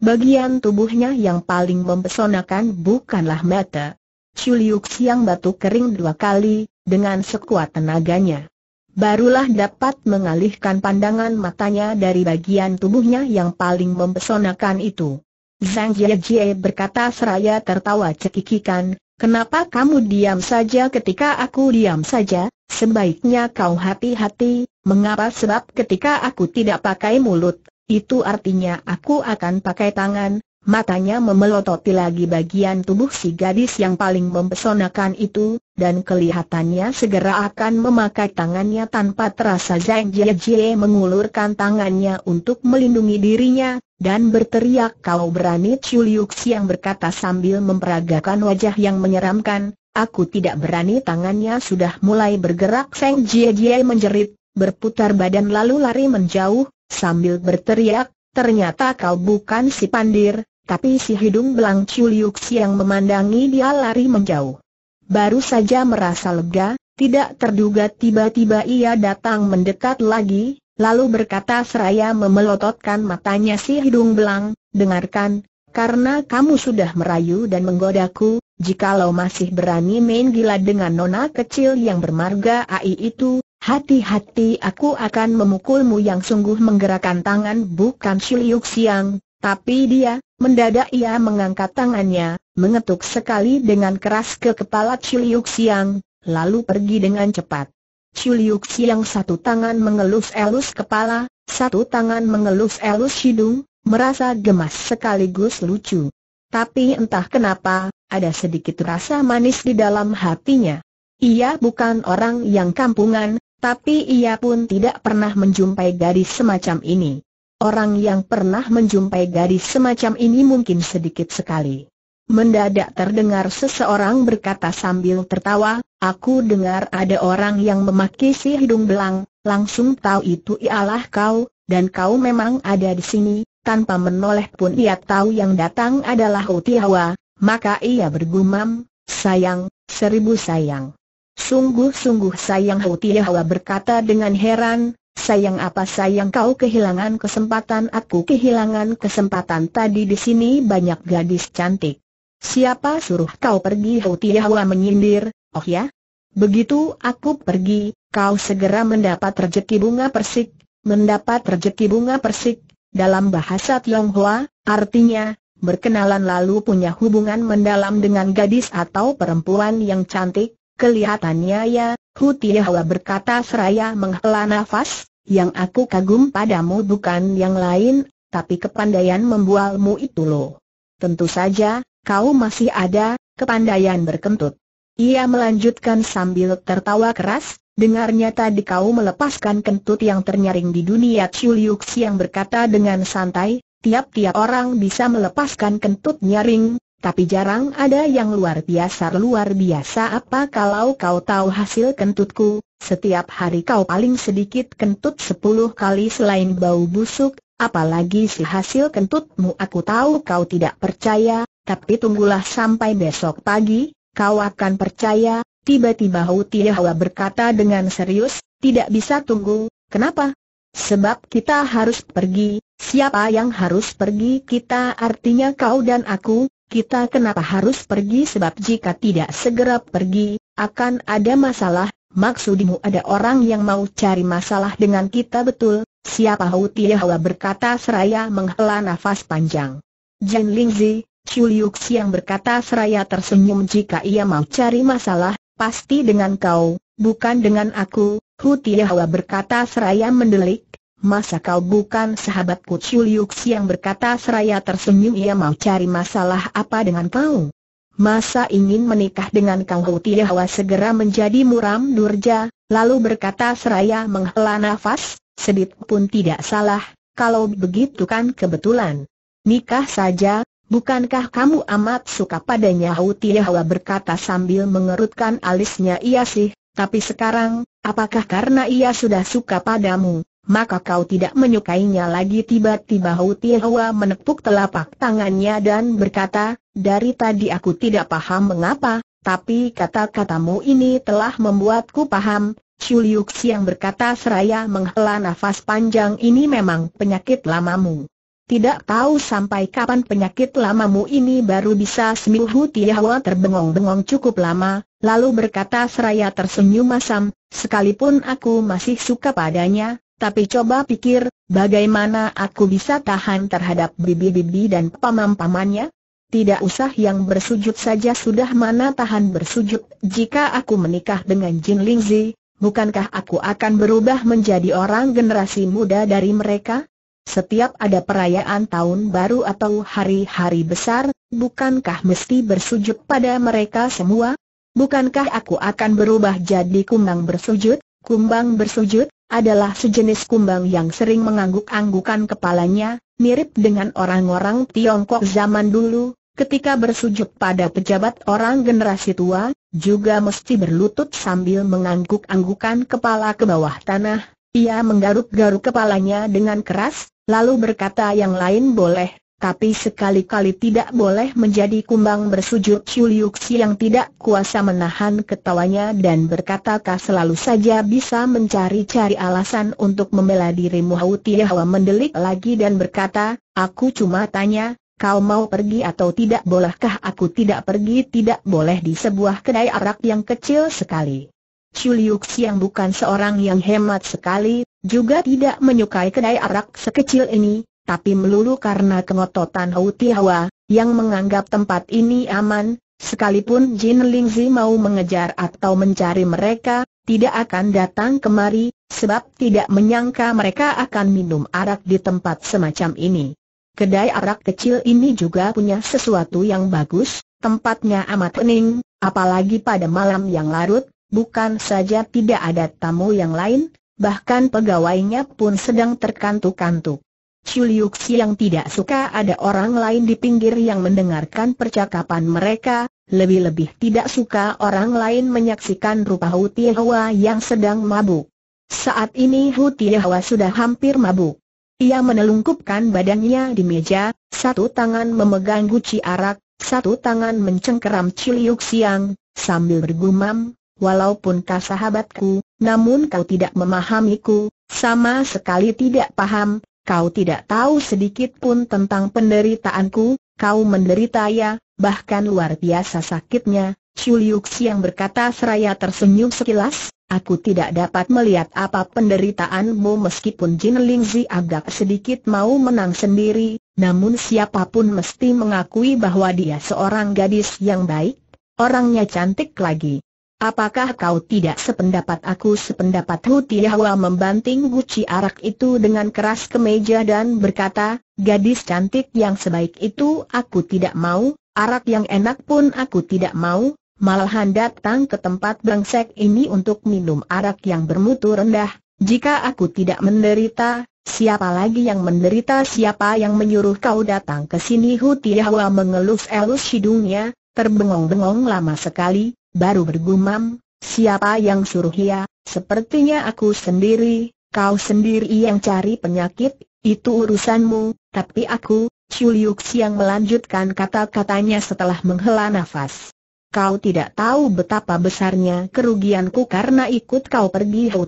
S1: Bagian tubuhnya yang paling mempesonakan bukanlah mata, Chuliuk siang batuk kering dua kali, dengan sekuat tenaganya. Barulah dapat mengalihkan pandangan matanya dari bagian tubuhnya yang paling mempesonakan itu. Zhang Jiejie berkata seraya tertawa cekikikan, Kenapa kamu diam saja ketika aku diam saja? Sebaiknya kau hati-hati, mengapa sebab ketika aku tidak pakai mulut, itu artinya aku akan pakai tangan, matanya memelototi lagi bagian tubuh si gadis yang paling mempesonakan itu, dan kelihatannya segera akan memakai tangannya tanpa terasa Zhang Jie mengulurkan tangannya untuk melindungi dirinya, dan berteriak kalau berani Chu Liu yang berkata sambil memperagakan wajah yang menyeramkan, aku tidak berani tangannya sudah mulai bergerak Zhang Jie menjerit, berputar badan lalu lari menjauh, sambil berteriak, ternyata kau bukan si pandir, tapi si hidung belang Chuliuk yang memandangi dia lari menjauh. Baru saja merasa lega, tidak terduga tiba-tiba ia datang mendekat lagi, lalu berkata seraya memelototkan matanya si hidung belang, dengarkan, karena kamu sudah merayu dan menggodaku, jikalau masih berani main gila dengan nona kecil yang bermarga AI itu, hati-hati aku akan memukulmu yang sungguh menggerakkan tangan bukan Shiliuk Siang, tapi dia, Mendadak ia mengangkat tangannya, mengetuk sekali dengan keras ke kepala Chiliuk Siang, lalu pergi dengan cepat. Chiliuk Siang satu tangan mengelus-elus kepala, satu tangan mengelus-elus hidung, merasa gemas sekaligus lucu. Tapi entah kenapa, ada sedikit rasa manis di dalam hatinya. Ia bukan orang yang kampungan, tapi ia pun tidak pernah menjumpai gadis semacam ini. Orang yang pernah menjumpai gadis semacam ini mungkin sedikit sekali. Mendadak terdengar seseorang berkata sambil tertawa, aku dengar ada orang yang memakai si hidung belang, langsung tahu itu ialah kau, dan kau memang ada di sini, tanpa menoleh pun ia tahu yang datang adalah Utiawa, maka ia bergumam, sayang, seribu sayang. Sungguh-sungguh sayang Hutiawa berkata dengan heran, Sayang apa sayang kau kehilangan kesempatan aku kehilangan kesempatan tadi di sini banyak gadis cantik. Siapa suruh kau pergi Hou Tiahua menyindir, oh ya? Begitu aku pergi, kau segera mendapat rejeki bunga persik, mendapat rejeki bunga persik, dalam bahasa Tionghoa, artinya, berkenalan lalu punya hubungan mendalam dengan gadis atau perempuan yang cantik, kelihatannya ya, Hu Tiehua berkata seraya menghela nafas, yang aku kagum padamu bukan yang lain, tapi kepandaian membualmu itu loh. Tentu saja, kau masih ada, kepandaian berkentut. Ia melanjutkan sambil tertawa keras, dengarnya tadi kau melepaskan kentut yang ternyaring di dunia Chuliuk yang berkata dengan santai, tiap-tiap orang bisa melepaskan kentut nyaring, tapi jarang ada yang luar biasa luar biasa apa kalau kau tahu hasil kentutku, setiap hari kau paling sedikit kentut sepuluh kali selain bau busuk, apalagi si hasil kentutmu aku tahu kau tidak percaya, tapi tunggulah sampai besok pagi, kau akan percaya, tiba-tiba Hutiawa berkata dengan serius, tidak bisa tunggu, kenapa? Sebab kita harus pergi, siapa yang harus pergi kita artinya kau dan aku, kita kenapa harus pergi sebab jika tidak segera pergi, akan ada masalah, maksudmu ada orang yang mau cari masalah dengan kita betul, siapa Hou Hwa berkata seraya menghela nafas panjang. Jin Lingzi, Chu yang berkata seraya tersenyum jika ia mau cari masalah, pasti dengan kau, bukan dengan aku, Hu Hwa berkata seraya mendelik, masa kau bukan sahabatku Chuliuk yang berkata seraya tersenyum ia mau cari masalah apa dengan kau? Masa ingin menikah dengan kau Hutiawa segera menjadi muram durja, lalu berkata seraya menghela nafas, sedikit pun tidak salah, kalau begitu kan kebetulan. Nikah saja, bukankah kamu amat suka padanya Hutiawa berkata sambil mengerutkan alisnya iya sih, tapi sekarang, apakah karena ia sudah suka padamu, maka kau tidak menyukainya lagi tiba-tiba Hu Tiahua menepuk telapak tangannya dan berkata, dari tadi aku tidak paham mengapa, tapi kata-katamu ini telah membuatku paham, Liu yang berkata seraya menghela nafas panjang ini memang penyakit lamamu. Tidak tahu sampai kapan penyakit lamamu ini baru bisa sembuh Hu terbengong-bengong cukup lama, lalu berkata seraya tersenyum masam, sekalipun aku masih suka padanya, tapi coba pikir, bagaimana aku bisa tahan terhadap bibi-bibi dan paman-pamannya? Tidak usah yang bersujud saja sudah mana tahan bersujud Jika aku menikah dengan Jin Lingzi, bukankah aku akan berubah menjadi orang generasi muda dari mereka? Setiap ada perayaan tahun baru atau hari-hari besar, bukankah mesti bersujud pada mereka semua? Bukankah aku akan berubah jadi kumbang bersujud, kumbang bersujud? adalah sejenis kumbang yang sering mengangguk-anggukan kepalanya, mirip dengan orang-orang Tiongkok zaman dulu, ketika bersujud pada pejabat orang generasi tua, juga mesti berlutut sambil mengangguk-anggukan kepala ke bawah tanah, ia menggaruk-garuk kepalanya dengan keras, lalu berkata yang lain boleh, tapi sekali-kali tidak boleh menjadi kumbang bersujud Chuliuxi yang tidak kuasa menahan ketawanya dan berkata kah selalu saja bisa mencari-cari alasan untuk membela dirimu Hau Tiawa mendelik lagi dan berkata, aku cuma tanya, kau mau pergi atau tidak bolehkah aku tidak pergi tidak boleh di sebuah kedai arak yang kecil sekali. Chuliuk yang bukan seorang yang hemat sekali, juga tidak menyukai kedai arak sekecil ini, tapi melulu karena kengototan Hou Tiawa, yang menganggap tempat ini aman, sekalipun Jin Lingzi mau mengejar atau mencari mereka, tidak akan datang kemari, sebab tidak menyangka mereka akan minum arak di tempat semacam ini. Kedai arak kecil ini juga punya sesuatu yang bagus, tempatnya amat hening, apalagi pada malam yang larut, bukan saja tidak ada tamu yang lain, bahkan pegawainya pun sedang terkantuk-kantuk. Chuliuk yang tidak suka ada orang lain di pinggir yang mendengarkan percakapan mereka, lebih-lebih tidak suka orang lain menyaksikan rupa Hu Tiehua yang sedang mabuk. Saat ini Hu Tiehua sudah hampir mabuk. Ia menelungkupkan badannya di meja, satu tangan memegang guci arak, satu tangan mencengkeram Ciliuk yang, sambil bergumam, walaupun kau sahabatku, namun kau tidak memahamiku, sama sekali tidak paham, kau tidak tahu sedikit pun tentang penderitaanku, kau menderita ya, bahkan luar biasa sakitnya, Chuliuk yang berkata seraya tersenyum sekilas, aku tidak dapat melihat apa penderitaanmu meskipun Jin Lingzi agak sedikit mau menang sendiri, namun siapapun mesti mengakui bahwa dia seorang gadis yang baik, orangnya cantik lagi. Apakah kau tidak sependapat aku sependapat Hu Tiahua membanting guci arak itu dengan keras ke meja dan berkata, gadis cantik yang sebaik itu aku tidak mau, arak yang enak pun aku tidak mau, malahan datang ke tempat brengsek ini untuk minum arak yang bermutu rendah, jika aku tidak menderita, siapa lagi yang menderita siapa yang menyuruh kau datang ke sini Hu Tiahua mengelus-elus hidungnya, terbengong-bengong lama sekali, baru bergumam, siapa yang suruh ia, sepertinya aku sendiri, kau sendiri yang cari penyakit, itu urusanmu, tapi aku, Chuliuk Siang melanjutkan kata-katanya setelah menghela nafas. Kau tidak tahu betapa besarnya kerugianku karena ikut kau pergi Hou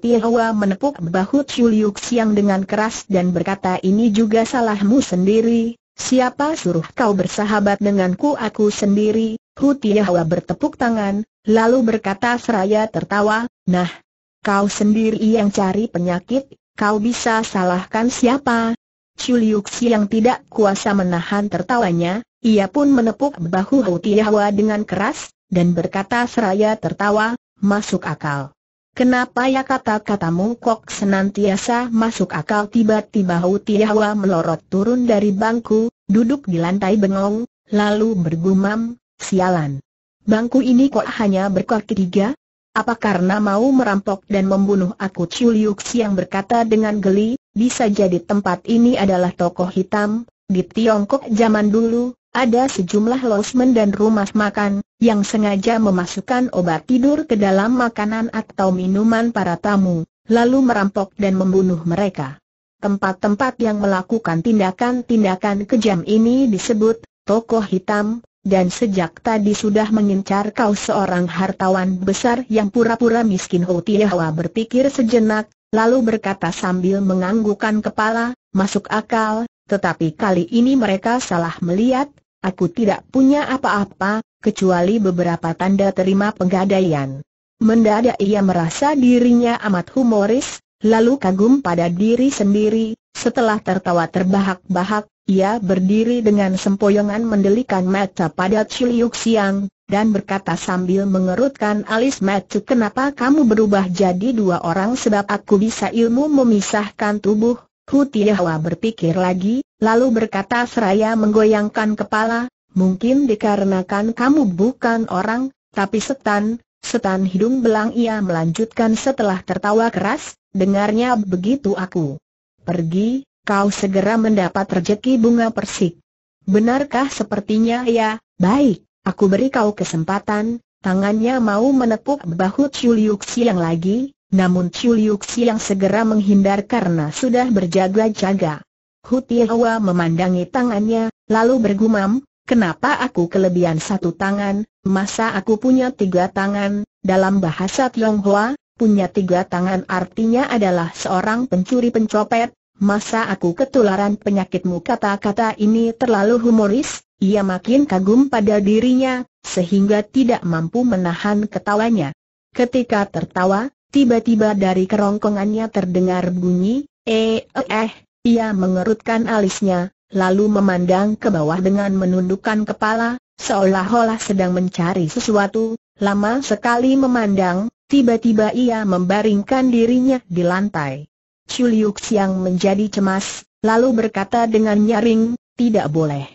S1: menepuk bahu Chuliuk Siang dengan keras dan berkata ini juga salahmu sendiri, siapa suruh kau bersahabat denganku aku sendiri, Hu Tiahua bertepuk tangan, lalu berkata seraya tertawa, Nah, kau sendiri yang cari penyakit, kau bisa salahkan siapa? Chuliuxi yang tidak kuasa menahan tertawanya, ia pun menepuk bahu Hu Tiahua dengan keras, dan berkata seraya tertawa, masuk akal. Kenapa ya kata-katamu kok senantiasa masuk akal tiba-tiba Hu Tiahua melorot turun dari bangku, duduk di lantai bengong, lalu bergumam, Sialan. Bangku ini kok hanya berkaki tiga? Apa karena mau merampok dan membunuh aku Liu yang berkata dengan geli, bisa jadi tempat ini adalah toko hitam, di Tiongkok zaman dulu, ada sejumlah losmen dan rumah makan, yang sengaja memasukkan obat tidur ke dalam makanan atau minuman para tamu, lalu merampok dan membunuh mereka. Tempat-tempat yang melakukan tindakan-tindakan kejam ini disebut, toko hitam, dan sejak tadi sudah mengincar kau seorang hartawan besar yang pura-pura miskin Hotiawa berpikir sejenak, lalu berkata sambil menganggukkan kepala, masuk akal, tetapi kali ini mereka salah melihat, aku tidak punya apa-apa, kecuali beberapa tanda terima penggadaian. Mendadak ia merasa dirinya amat humoris, lalu kagum pada diri sendiri, setelah tertawa terbahak-bahak, ia berdiri dengan sempoyongan mendelikan mata pada Ciliuk Siang, dan berkata sambil mengerutkan alis mata, kenapa kamu berubah jadi dua orang sebab aku bisa ilmu memisahkan tubuh, Hu Hutiahwa berpikir lagi, lalu berkata seraya menggoyangkan kepala, mungkin dikarenakan kamu bukan orang, tapi setan, setan hidung belang ia melanjutkan setelah tertawa keras, dengarnya begitu aku. Pergi, kau segera mendapat rejeki bunga persik. Benarkah sepertinya ya? Baik, aku beri kau kesempatan. Tangannya mau menepuk bahu Chiu Liu yang lagi, namun Chiu Liu yang segera menghindar karena sudah berjaga-jaga. Hutiawa memandangi tangannya, lalu bergumam, Kenapa aku kelebihan satu tangan, masa aku punya tiga tangan? Dalam bahasa Tionghoa, punya tiga tangan artinya adalah seorang pencuri pencopet, Masa aku ketularan penyakitmu kata-kata ini terlalu humoris, ia makin kagum pada dirinya, sehingga tidak mampu menahan ketawanya. Ketika tertawa, tiba-tiba dari kerongkongannya terdengar bunyi, eh eh eh, ia mengerutkan alisnya, lalu memandang ke bawah dengan menundukkan kepala, seolah-olah sedang mencari sesuatu, lama sekali memandang, tiba-tiba ia membaringkan dirinya di lantai. Chuliuk siang menjadi cemas, lalu berkata dengan nyaring, tidak boleh.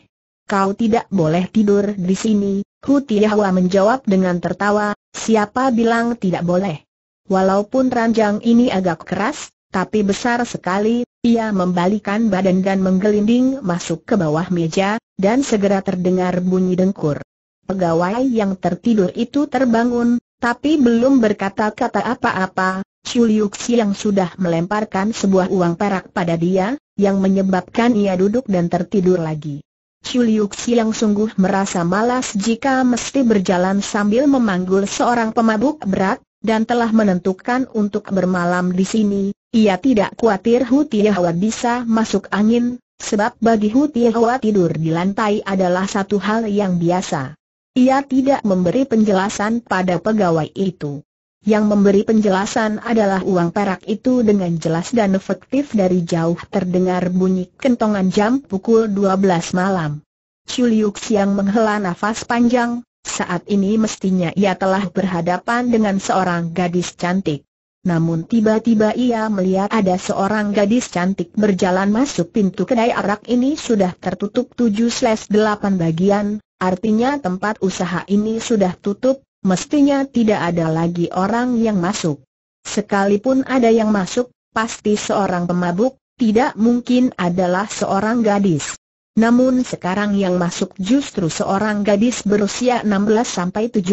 S1: Kau tidak boleh tidur di sini, Hu Tiahua menjawab dengan tertawa, siapa bilang tidak boleh. Walaupun ranjang ini agak keras, tapi besar sekali, ia membalikan badan dan menggelinding masuk ke bawah meja, dan segera terdengar bunyi dengkur. Pegawai yang tertidur itu terbangun, tapi belum berkata-kata apa-apa, Chu yang sudah melemparkan sebuah uang perak pada dia, yang menyebabkan ia duduk dan tertidur lagi. Chu yang sungguh merasa malas jika mesti berjalan sambil memanggul seorang pemabuk berat, dan telah menentukan untuk bermalam di sini, ia tidak khawatir Hu Tiahua bisa masuk angin, sebab bagi Hu Tiahua tidur di lantai adalah satu hal yang biasa. Ia tidak memberi penjelasan pada pegawai itu. Yang memberi penjelasan adalah uang perak itu dengan jelas dan efektif dari jauh terdengar bunyi kentongan jam pukul 12 malam. Chuliuk yang menghela nafas panjang, saat ini mestinya ia telah berhadapan dengan seorang gadis cantik. Namun tiba-tiba ia melihat ada seorang gadis cantik berjalan masuk pintu kedai arak ini sudah tertutup 7-8 bagian, artinya tempat usaha ini sudah tutup, mestinya tidak ada lagi orang yang masuk. Sekalipun ada yang masuk, pasti seorang pemabuk, tidak mungkin adalah seorang gadis. Namun sekarang yang masuk justru seorang gadis berusia 16-17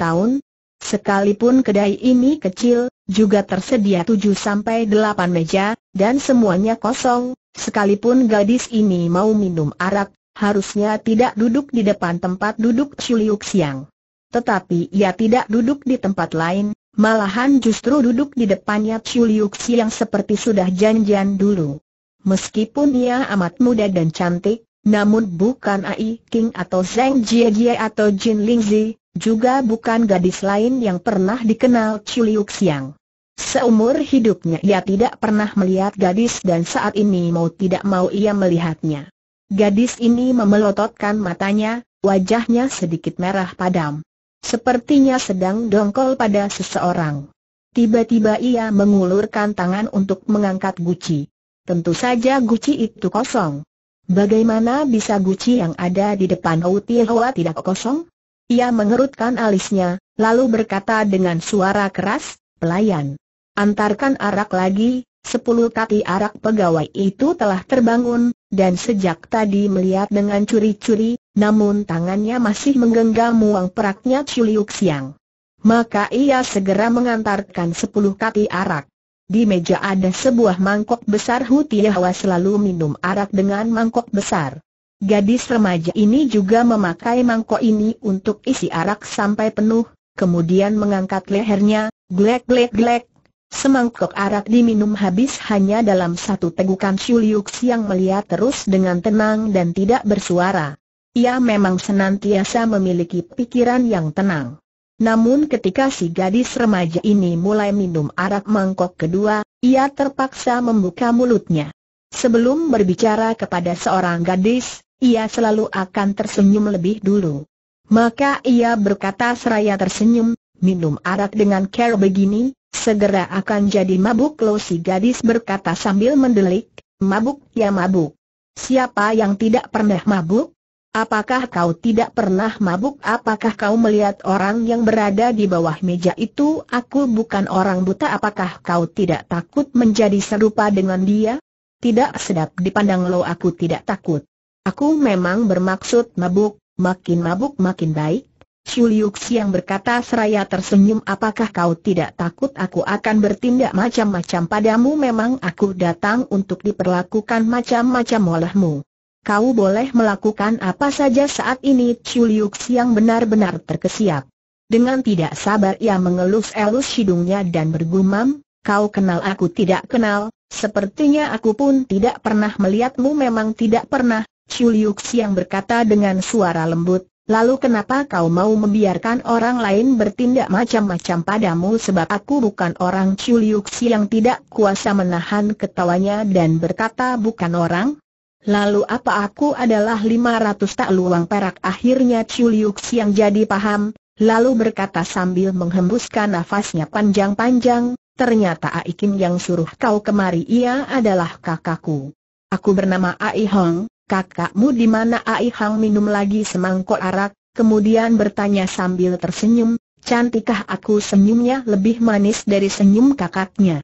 S1: tahun. Sekalipun kedai ini kecil, juga tersedia 7-8 meja, dan semuanya kosong, sekalipun gadis ini mau minum arak, harusnya tidak duduk di depan tempat duduk Shuliuk Siang. Tetapi ia tidak duduk di tempat lain, malahan justru duduk di depannya Chiu Liuxi yang seperti sudah janjian dulu. Meskipun ia amat muda dan cantik, namun bukan Ai King atau Zeng Jie Jie atau Jin Lingzi, juga bukan gadis lain yang pernah dikenal Chiu Liuxiang. Seumur hidupnya ia tidak pernah melihat gadis dan saat ini mau tidak mau ia melihatnya. Gadis ini memelototkan matanya, wajahnya sedikit merah padam. Sepertinya sedang dongkol pada seseorang. Tiba-tiba ia mengulurkan tangan untuk mengangkat guci. Tentu saja guci itu kosong. Bagaimana bisa guci yang ada di depan Outihua tidak kosong? Ia mengerutkan alisnya, lalu berkata dengan suara keras, pelayan. Antarkan arak lagi, sepuluh kati arak pegawai itu telah terbangun, dan sejak tadi melihat dengan curi-curi, namun tangannya masih menggenggam uang peraknya Chuliuk Siang. Maka ia segera mengantarkan sepuluh kati arak. Di meja ada sebuah mangkok besar Hu Hutiawa selalu minum arak dengan mangkok besar. Gadis remaja ini juga memakai mangkok ini untuk isi arak sampai penuh, kemudian mengangkat lehernya, glek-glek-glek, Semangkok arak diminum habis hanya dalam satu tegukan Shuliuk yang melihat terus dengan tenang dan tidak bersuara. Ia memang senantiasa memiliki pikiran yang tenang. Namun ketika si gadis remaja ini mulai minum arak mangkok kedua, ia terpaksa membuka mulutnya. Sebelum berbicara kepada seorang gadis, ia selalu akan tersenyum lebih dulu. Maka ia berkata seraya tersenyum, minum arak dengan care begini, segera akan jadi mabuk lo si gadis berkata sambil mendelik, mabuk ya mabuk. Siapa yang tidak pernah mabuk? Apakah kau tidak pernah mabuk? Apakah kau melihat orang yang berada di bawah meja itu? Aku bukan orang buta. Apakah kau tidak takut menjadi serupa dengan dia? Tidak sedap dipandang lo aku tidak takut. Aku memang bermaksud mabuk, makin mabuk makin baik. Shuliuk yang berkata seraya tersenyum apakah kau tidak takut aku akan bertindak macam-macam padamu memang aku datang untuk diperlakukan macam-macam olehmu kau boleh melakukan apa saja saat ini Liu yang benar-benar terkesiap. Dengan tidak sabar ia mengelus-elus hidungnya dan bergumam, kau kenal aku tidak kenal, sepertinya aku pun tidak pernah melihatmu memang tidak pernah, Liu yang berkata dengan suara lembut, lalu kenapa kau mau membiarkan orang lain bertindak macam-macam padamu sebab aku bukan orang Liu yang tidak kuasa menahan ketawanya dan berkata bukan orang? Lalu apa aku adalah 500 tak luang perak akhirnya Chiu Liu yang jadi paham, lalu berkata sambil menghembuskan nafasnya panjang-panjang, ternyata Aikin yang suruh kau kemari ia adalah kakakku. Aku bernama Ai Hong, kakakmu di mana Ai Hong minum lagi semangkok arak, kemudian bertanya sambil tersenyum, cantikah aku senyumnya lebih manis dari senyum kakaknya.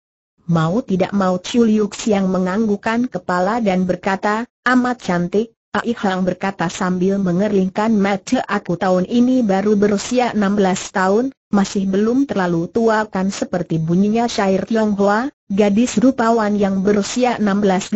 S1: Mau tidak mau Liu Xiang menganggukkan kepala dan berkata, amat cantik, Ai Hang berkata sambil mengeringkan mata aku tahun ini baru berusia 16 tahun, masih belum terlalu tua kan seperti bunyinya syair Tionghoa, gadis rupawan yang berusia 16-18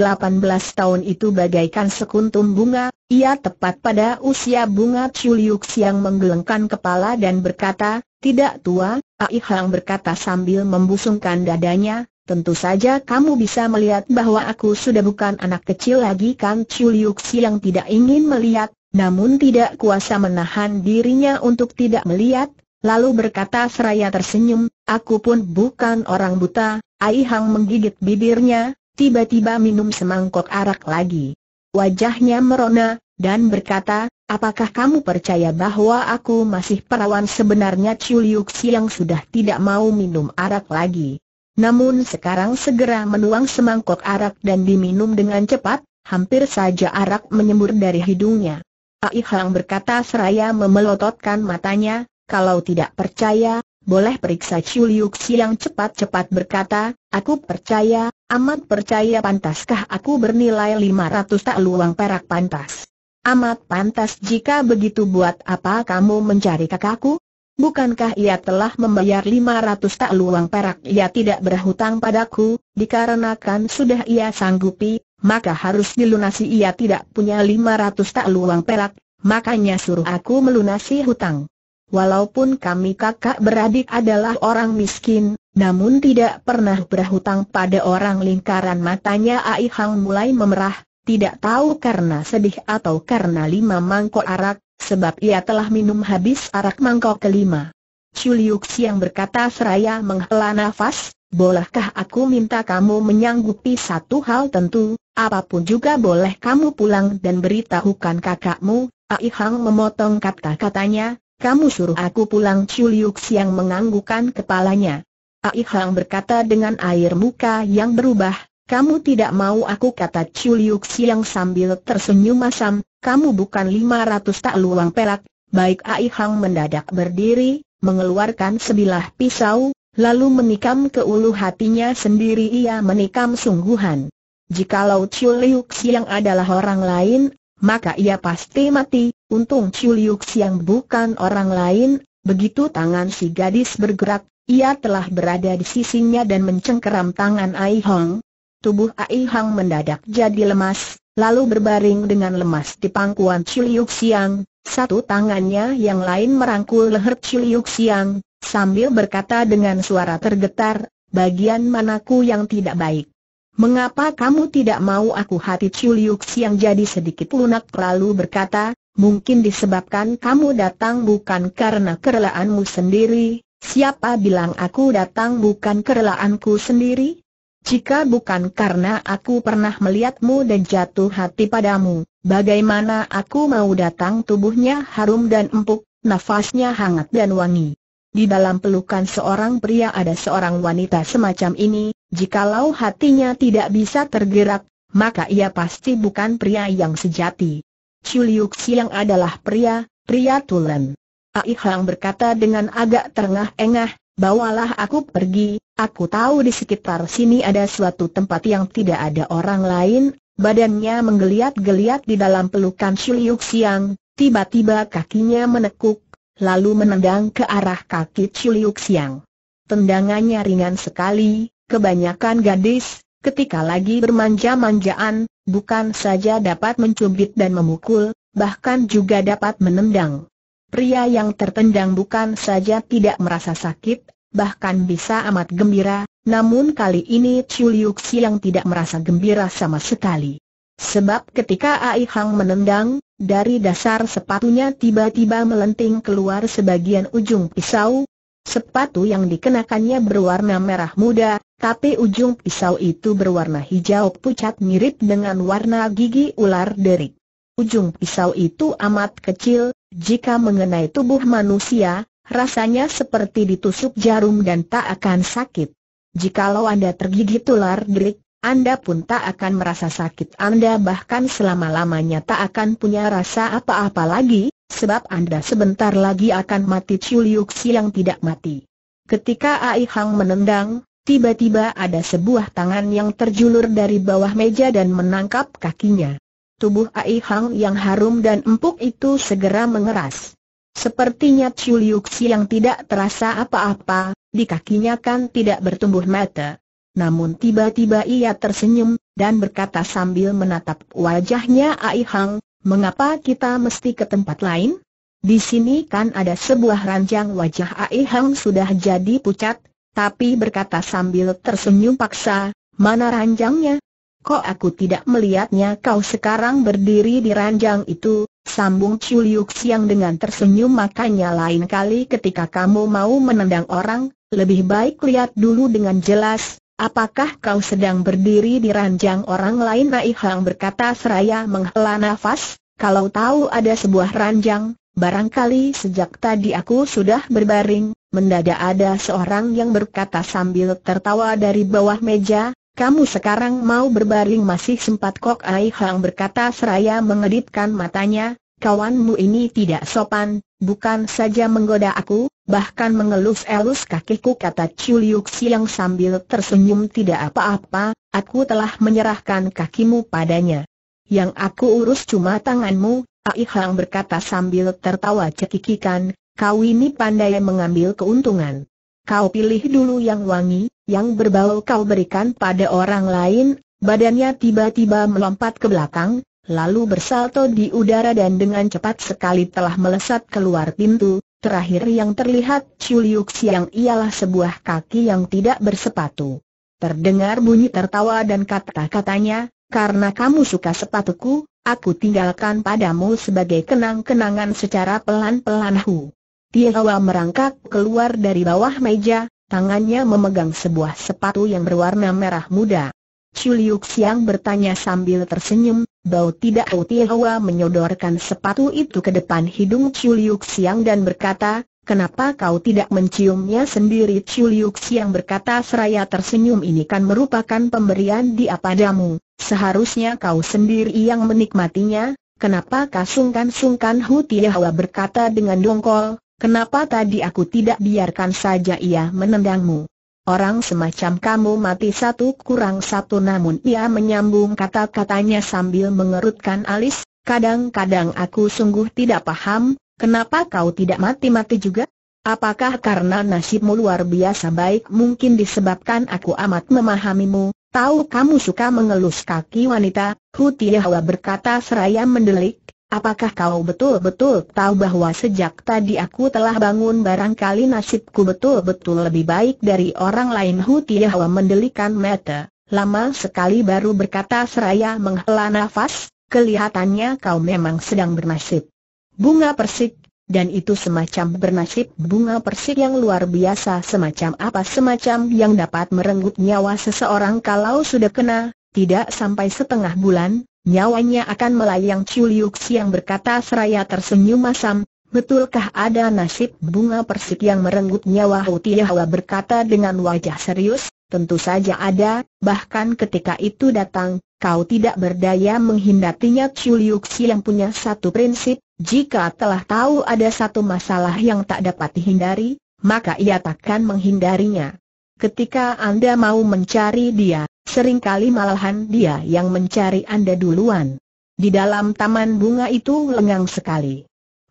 S1: tahun itu bagaikan sekuntum bunga, ia tepat pada usia bunga Liu Xiang menggelengkan kepala dan berkata, tidak tua, Ai Hang berkata sambil membusungkan dadanya, Tentu saja kamu bisa melihat bahwa aku sudah bukan anak kecil lagi kan Chu Liuxi yang tidak ingin melihat, namun tidak kuasa menahan dirinya untuk tidak melihat, lalu berkata seraya tersenyum, aku pun bukan orang buta, Ai Hang menggigit bibirnya, tiba-tiba minum semangkok arak lagi. Wajahnya merona, dan berkata, apakah kamu percaya bahwa aku masih perawan sebenarnya Chu Liuxi yang sudah tidak mau minum arak lagi? Namun sekarang segera menuang semangkok arak dan diminum dengan cepat, hampir saja arak menyembur dari hidungnya. Ai Hang berkata seraya memelototkan matanya, kalau tidak percaya, boleh periksa Chiu Liu yang cepat-cepat berkata, aku percaya, amat percaya pantaskah aku bernilai 500 tak luang perak pantas. Amat pantas jika begitu buat apa kamu mencari kakakku? Bukankah ia telah membayar 500 tak luang perak ia tidak berhutang padaku, dikarenakan sudah ia sanggupi, maka harus dilunasi ia tidak punya 500 tak luang perak, makanya suruh aku melunasi hutang. Walaupun kami kakak beradik adalah orang miskin, namun tidak pernah berhutang pada orang lingkaran matanya Ai Hang mulai memerah, tidak tahu karena sedih atau karena lima mangkok arak, sebab ia telah minum habis arak mangkok kelima. Chuliuk yang berkata seraya menghela nafas, bolehkah aku minta kamu menyanggupi satu hal tentu, apapun juga boleh kamu pulang dan beritahukan kakakmu, Ai Hang memotong kata-katanya, kamu suruh aku pulang Chuliuk yang menganggukan kepalanya. Ai Hang berkata dengan air muka yang berubah, kamu tidak mau aku kata Chu Siang sambil tersenyum masam, kamu bukan 500 tak luang perak, baik Ai Hang mendadak berdiri, mengeluarkan sebilah pisau, lalu menikam ke ulu hatinya sendiri ia menikam sungguhan. Jikalau Chu Siang adalah orang lain, maka ia pasti mati, untung Chu Siang bukan orang lain, begitu tangan si gadis bergerak, ia telah berada di sisinya dan mencengkeram tangan Ai Hong, Tubuh Ai Hang mendadak jadi lemas, lalu berbaring dengan lemas di pangkuan Ciliuk Siang, satu tangannya yang lain merangkul leher Ciliuk Siang, sambil berkata dengan suara tergetar, bagian manaku yang tidak baik. Mengapa kamu tidak mau aku hati Ciliuk Siang jadi sedikit lunak lalu berkata, mungkin disebabkan kamu datang bukan karena kerelaanmu sendiri, siapa bilang aku datang bukan kerelaanku sendiri? Jika bukan karena aku pernah melihatmu dan jatuh hati padamu, bagaimana aku mau datang tubuhnya harum dan empuk, nafasnya hangat dan wangi. Di dalam pelukan seorang pria ada seorang wanita semacam ini, jikalau hatinya tidak bisa tergerak, maka ia pasti bukan pria yang sejati. Chuliuk Siang adalah pria, pria tulen. Aihang berkata dengan agak terengah-engah, Bawalah aku pergi, aku tahu di sekitar sini ada suatu tempat yang tidak ada orang lain, badannya menggeliat-geliat di dalam pelukan Chuliuk Siang, tiba-tiba kakinya menekuk, lalu menendang ke arah kaki Chuliuk Siang. Tendangannya ringan sekali, kebanyakan gadis, ketika lagi bermanja-manjaan, bukan saja dapat mencubit dan memukul, bahkan juga dapat menendang pria yang tertendang bukan saja tidak merasa sakit, bahkan bisa amat gembira, namun kali ini Chuliuxi yang tidak merasa gembira sama sekali. Sebab ketika Ai Hang menendang, dari dasar sepatunya tiba-tiba melenting keluar sebagian ujung pisau. Sepatu yang dikenakannya berwarna merah muda, tapi ujung pisau itu berwarna hijau pucat mirip dengan warna gigi ular derik. Ujung pisau itu amat kecil, jika mengenai tubuh manusia, rasanya seperti ditusuk jarum dan tak akan sakit. Jikalau Anda tergigit ular delik, Anda pun tak akan merasa sakit. Anda bahkan selama-lamanya tak akan punya rasa apa-apa lagi, sebab Anda sebentar lagi akan mati Chuliuksi yang tidak mati. Ketika Ai Hang menendang, tiba-tiba ada sebuah tangan yang terjulur dari bawah meja dan menangkap kakinya tubuh Ai Hang yang harum dan empuk itu segera mengeras. Sepertinya Chiu Liuxi yang tidak terasa apa-apa, di kakinya kan tidak bertumbuh mata. Namun tiba-tiba ia tersenyum, dan berkata sambil menatap wajahnya Ai Hang, mengapa kita mesti ke tempat lain? Di sini kan ada sebuah ranjang wajah Ai Hang sudah jadi pucat, tapi berkata sambil tersenyum paksa, mana ranjangnya? Kok aku tidak melihatnya kau sekarang berdiri di ranjang itu, sambung Chuliuk Siang dengan tersenyum makanya lain kali ketika kamu mau menendang orang, lebih baik lihat dulu dengan jelas, apakah kau sedang berdiri di ranjang orang lain Rai Hang berkata seraya menghela nafas, kalau tahu ada sebuah ranjang, Barangkali sejak tadi aku sudah berbaring, mendadak ada seorang yang berkata sambil tertawa dari bawah meja, kamu sekarang mau berbaring masih sempat Kok Ai Hang berkata seraya mengedipkan matanya, kawanmu ini tidak sopan, bukan saja menggoda aku, bahkan mengelus-elus kakiku kata Chiu Liu Xiang sambil tersenyum tidak apa-apa, aku telah menyerahkan kakimu padanya. Yang aku urus cuma tanganmu, Ai Hang berkata sambil tertawa cekikikan, kau ini pandai mengambil keuntungan. Kau pilih dulu yang wangi, yang berbau kau berikan pada orang lain, badannya tiba-tiba melompat ke belakang, lalu bersalto di udara dan dengan cepat sekali telah melesat keluar pintu, terakhir yang terlihat Chuliuk Siang ialah sebuah kaki yang tidak bersepatu. Terdengar bunyi tertawa dan kata-katanya, karena kamu suka sepatuku, aku tinggalkan padamu sebagai kenang-kenangan secara pelan-pelan hu. Tiawa merangkak keluar dari bawah meja, tangannya memegang sebuah sepatu yang berwarna merah muda. Chuliuk Siang bertanya sambil tersenyum, bau tidak tahu Tiawa menyodorkan sepatu itu ke depan hidung Chuliuk Siang dan berkata, Kenapa kau tidak menciumnya sendiri? Chuliuk Siang berkata seraya tersenyum ini kan merupakan pemberian dia padamu, seharusnya kau sendiri yang menikmatinya, Kenapa kasungkan-sungkan Hu Tiawa berkata dengan dongkol, Kenapa tadi aku tidak biarkan saja ia menendangmu? Orang semacam kamu mati satu kurang satu namun ia menyambung kata-katanya sambil mengerutkan alis, kadang-kadang aku sungguh tidak paham, kenapa kau tidak mati-mati juga? Apakah karena nasibmu luar biasa baik mungkin disebabkan aku amat memahamimu, tahu kamu suka mengelus kaki wanita, Hutiawa berkata seraya mendelik, Apakah kau betul-betul tahu bahwa sejak tadi aku telah bangun barangkali nasibku betul-betul lebih baik dari orang lain Hu mendelikan mata, lama sekali baru berkata seraya menghela nafas, kelihatannya kau memang sedang bernasib. Bunga persik, dan itu semacam bernasib bunga persik yang luar biasa semacam apa semacam yang dapat merenggut nyawa seseorang kalau sudah kena, tidak sampai setengah bulan, Nyawanya akan melayang Chu Liuk berkata seraya tersenyum masam, betulkah ada nasib bunga persik yang merenggut nyawa Yahwa berkata dengan wajah serius, tentu saja ada, bahkan ketika itu datang, kau tidak berdaya menghindarinya Chu Liuk punya satu prinsip, jika telah tahu ada satu masalah yang tak dapat dihindari, maka ia takkan menghindarinya. Ketika Anda mau mencari dia, Seringkali malahan dia yang mencari Anda duluan. Di dalam taman bunga itu lengang sekali.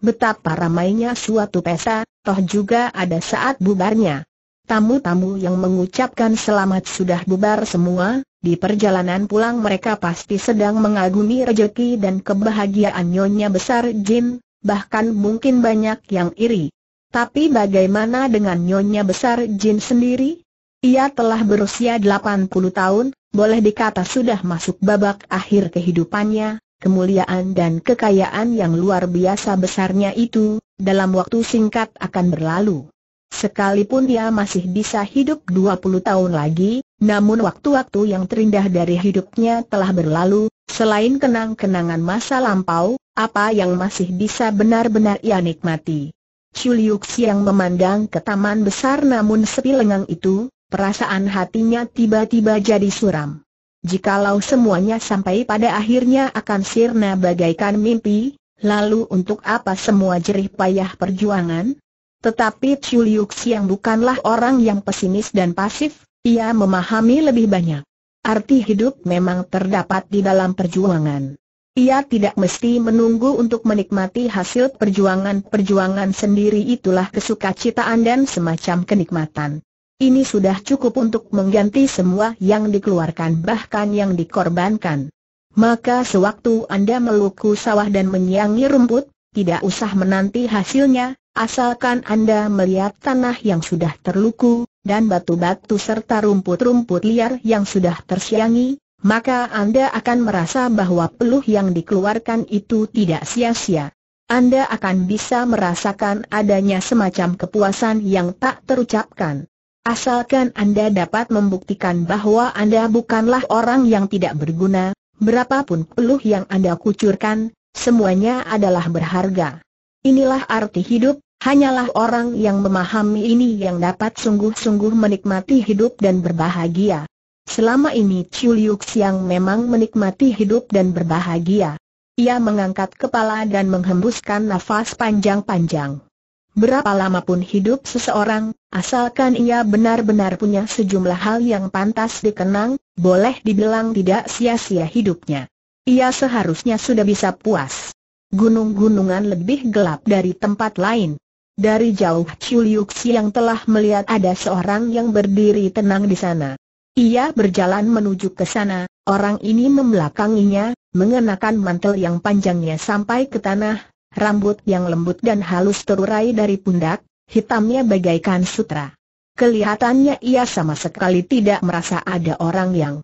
S1: Betapa ramainya suatu pesta, toh juga ada saat bubarnya. Tamu-tamu yang mengucapkan selamat sudah bubar semua, di perjalanan pulang mereka pasti sedang mengagumi rejeki dan kebahagiaan nyonya besar Jin, bahkan mungkin banyak yang iri. Tapi bagaimana dengan nyonya besar Jin sendiri? Ia telah berusia 80 tahun, boleh dikata sudah masuk babak akhir kehidupannya, kemuliaan dan kekayaan yang luar biasa besarnya itu, dalam waktu singkat akan berlalu. Sekalipun ia masih bisa hidup 20 tahun lagi, namun waktu-waktu yang terindah dari hidupnya telah berlalu, selain kenang-kenangan masa lampau, apa yang masih bisa benar-benar ia nikmati. Chuliuks yang memandang ke taman besar namun sepi lengang itu, Perasaan hatinya tiba-tiba jadi suram. Jikalau semuanya sampai pada akhirnya akan sirna bagaikan mimpi, lalu untuk apa semua jerih payah perjuangan? Tetapi Chu yang bukanlah orang yang pesimis dan pasif, ia memahami lebih banyak. Arti hidup memang terdapat di dalam perjuangan. Ia tidak mesti menunggu untuk menikmati hasil perjuangan-perjuangan sendiri itulah kesukacitaan dan semacam kenikmatan. Ini sudah cukup untuk mengganti semua yang dikeluarkan bahkan yang dikorbankan. Maka sewaktu Anda meluku sawah dan menyiangi rumput, tidak usah menanti hasilnya, asalkan Anda melihat tanah yang sudah terluku, dan batu-batu serta rumput-rumput liar yang sudah tersiangi, maka Anda akan merasa bahwa peluh yang dikeluarkan itu tidak sia-sia. Anda akan bisa merasakan adanya semacam kepuasan yang tak terucapkan. Asalkan Anda dapat membuktikan bahwa Anda bukanlah orang yang tidak berguna, berapapun peluh yang Anda kucurkan, semuanya adalah berharga. Inilah arti hidup, hanyalah orang yang memahami ini yang dapat sungguh-sungguh menikmati hidup dan berbahagia. Selama ini Chiu Liu Siang memang menikmati hidup dan berbahagia. Ia mengangkat kepala dan menghembuskan nafas panjang-panjang. Berapa lama pun hidup seseorang, Asalkan ia benar-benar punya sejumlah hal yang pantas dikenang, boleh dibilang tidak sia-sia hidupnya. Ia seharusnya sudah bisa puas. Gunung-gunungan lebih gelap dari tempat lain. Dari jauh Chiu yang telah melihat ada seorang yang berdiri tenang di sana. Ia berjalan menuju ke sana, orang ini membelakanginya, mengenakan mantel yang panjangnya sampai ke tanah, rambut yang lembut dan halus terurai dari pundak, hitamnya bagaikan sutra. Kelihatannya ia sama sekali tidak merasa ada orang yang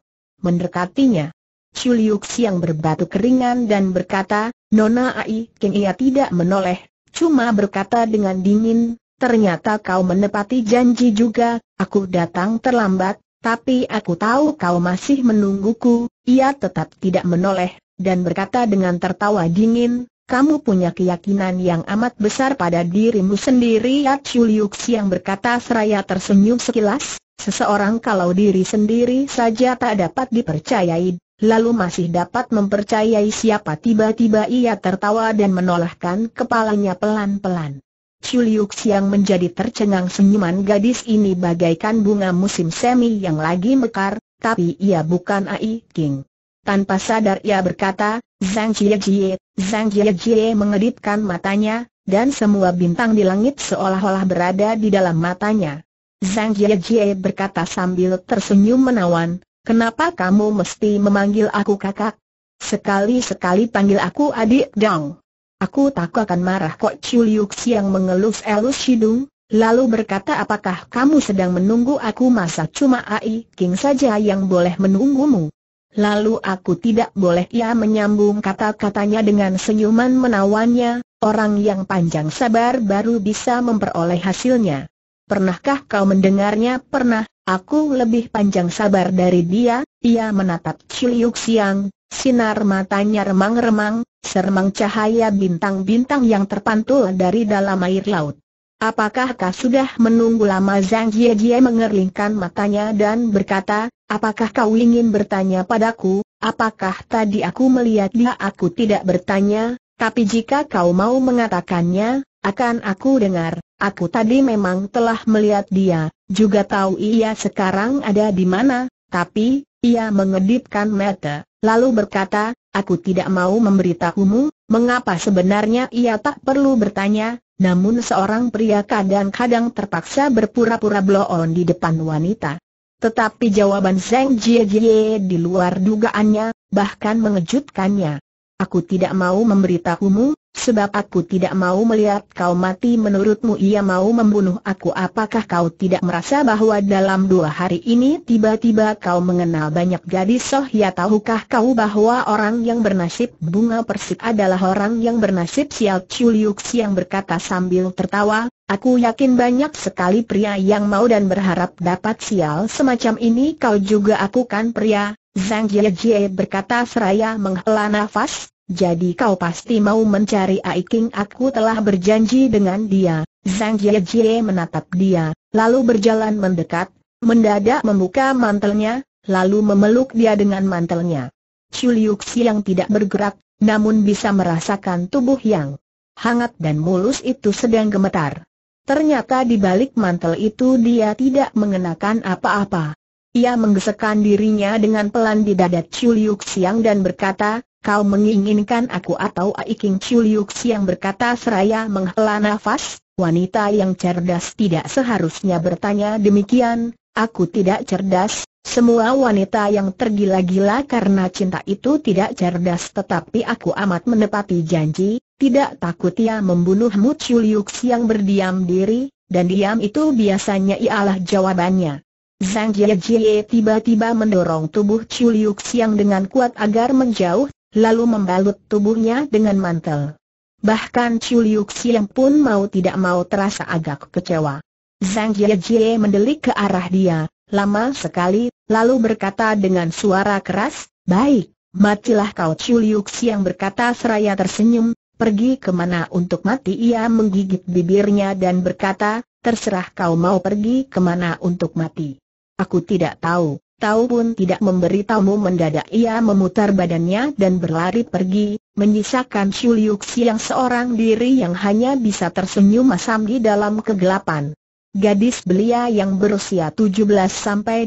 S1: mendekatinya. Chuliuk yang berbatu keringan dan berkata, Nona Ai keng ia tidak menoleh, cuma berkata dengan dingin, ternyata kau menepati janji juga, aku datang terlambat, tapi aku tahu kau masih menungguku, ia tetap tidak menoleh, dan berkata dengan tertawa dingin, kamu punya keyakinan yang amat besar pada dirimu sendiri Ya Chuliuk yang berkata seraya tersenyum sekilas, seseorang kalau diri sendiri saja tak dapat dipercayai, lalu masih dapat mempercayai siapa tiba-tiba ia tertawa dan menolakkan kepalanya pelan-pelan. Chuliuk yang menjadi tercengang senyuman gadis ini bagaikan bunga musim semi yang lagi mekar, tapi ia bukan Ai King. Tanpa sadar ia berkata, Zhang Jie Jie, Zhang Jie Jie mengedipkan matanya, dan semua bintang di langit seolah-olah berada di dalam matanya. Zhang Jie berkata sambil tersenyum menawan, kenapa kamu mesti memanggil aku kakak? Sekali-sekali panggil aku adik dong. Aku tak akan marah kok Chu Liu yang mengelus-elus hidung, Lalu berkata apakah kamu sedang menunggu aku masa cuma Ai King saja yang boleh menunggumu Lalu aku tidak boleh ia menyambung kata-katanya dengan senyuman menawannya, orang yang panjang sabar baru bisa memperoleh hasilnya. Pernahkah kau mendengarnya? Pernah, aku lebih panjang sabar dari dia, ia menatap ciliuk Siang, sinar matanya remang-remang, seremang cahaya bintang-bintang yang terpantul dari dalam air laut. Apakah kau sudah menunggu lama Zhang Jie Jie mengerlingkan matanya dan berkata, apakah kau ingin bertanya padaku, apakah tadi aku melihat dia aku tidak bertanya, tapi jika kau mau mengatakannya, akan aku dengar, aku tadi memang telah melihat dia, juga tahu ia sekarang ada di mana, tapi, ia mengedipkan mata, lalu berkata, aku tidak mau memberitahumu, mengapa sebenarnya ia tak perlu bertanya, namun seorang pria kadang-kadang terpaksa berpura-pura blow on di depan wanita. Tetapi jawaban Zeng Jie Jie di luar dugaannya, bahkan mengejutkannya. Aku tidak mau memberitahumu, Sebab aku tidak mau melihat kau mati menurutmu ia mau membunuh aku apakah kau tidak merasa bahwa dalam dua hari ini tiba-tiba kau mengenal banyak gadis Soh, ya tahukah kau bahwa orang yang bernasib bunga persik adalah orang yang bernasib sial Chuliuk yang berkata sambil tertawa, aku yakin banyak sekali pria yang mau dan berharap dapat sial semacam ini kau juga aku kan pria, Zhang Jie Jie berkata seraya menghela nafas, jadi kau pasti mau mencari Aiking aku telah berjanji dengan dia. Zhang Jie menatap dia, lalu berjalan mendekat, mendadak membuka mantelnya, lalu memeluk dia dengan mantelnya. Chu Liuxi yang tidak bergerak, namun bisa merasakan tubuh yang hangat dan mulus itu sedang gemetar. Ternyata di balik mantel itu dia tidak mengenakan apa-apa. Ia menggesekkan dirinya dengan pelan di dada Chu Liuxiang dan berkata, kau menginginkan aku atau Aiking Chuliuk yang berkata seraya menghela nafas, wanita yang cerdas tidak seharusnya bertanya demikian, aku tidak cerdas, semua wanita yang tergila-gila karena cinta itu tidak cerdas tetapi aku amat menepati janji, tidak takut ia membunuhmu Chuliuk yang berdiam diri, dan diam itu biasanya ialah jawabannya. Zhang Jie tiba-tiba mendorong tubuh Chuliuk yang dengan kuat agar menjauh, lalu membalut tubuhnya dengan mantel. Bahkan Chu Liu Xiang pun mau tidak mau terasa agak kecewa. Zhang Jie mendelik ke arah dia, lama sekali, lalu berkata dengan suara keras, Baik, matilah kau Chu Liu Xiang berkata seraya tersenyum, pergi kemana untuk mati ia menggigit bibirnya dan berkata, Terserah kau mau pergi kemana untuk mati. Aku tidak tahu, tahu pun tidak memberitahumu mendadak ia memutar badannya dan berlari pergi, menyisakan Shu Liuxi yang seorang diri yang hanya bisa tersenyum masam di dalam kegelapan. Gadis belia yang berusia 17-18 sampai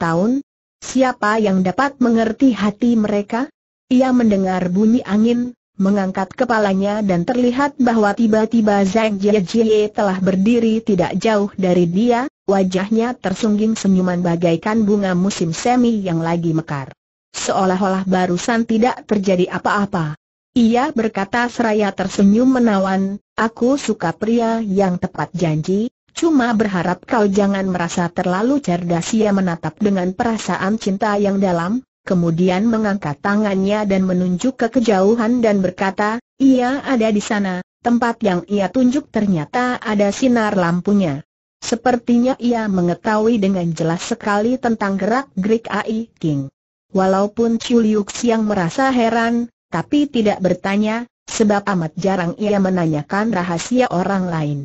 S1: tahun, siapa yang dapat mengerti hati mereka? Ia mendengar bunyi angin, mengangkat kepalanya dan terlihat bahwa tiba-tiba Zhang Jiejie telah berdiri tidak jauh dari dia, wajahnya tersungging senyuman bagaikan bunga musim semi yang lagi mekar. Seolah-olah barusan tidak terjadi apa-apa. Ia berkata seraya tersenyum menawan, aku suka pria yang tepat janji, cuma berharap kau jangan merasa terlalu cerdas ia menatap dengan perasaan cinta yang dalam, kemudian mengangkat tangannya dan menunjuk ke kejauhan dan berkata, ia ada di sana, tempat yang ia tunjuk ternyata ada sinar lampunya. Sepertinya ia mengetahui dengan jelas sekali tentang gerak Greek Ai King. Walaupun Chu Liu Xiang merasa heran, tapi tidak bertanya, sebab amat jarang ia menanyakan rahasia orang lain.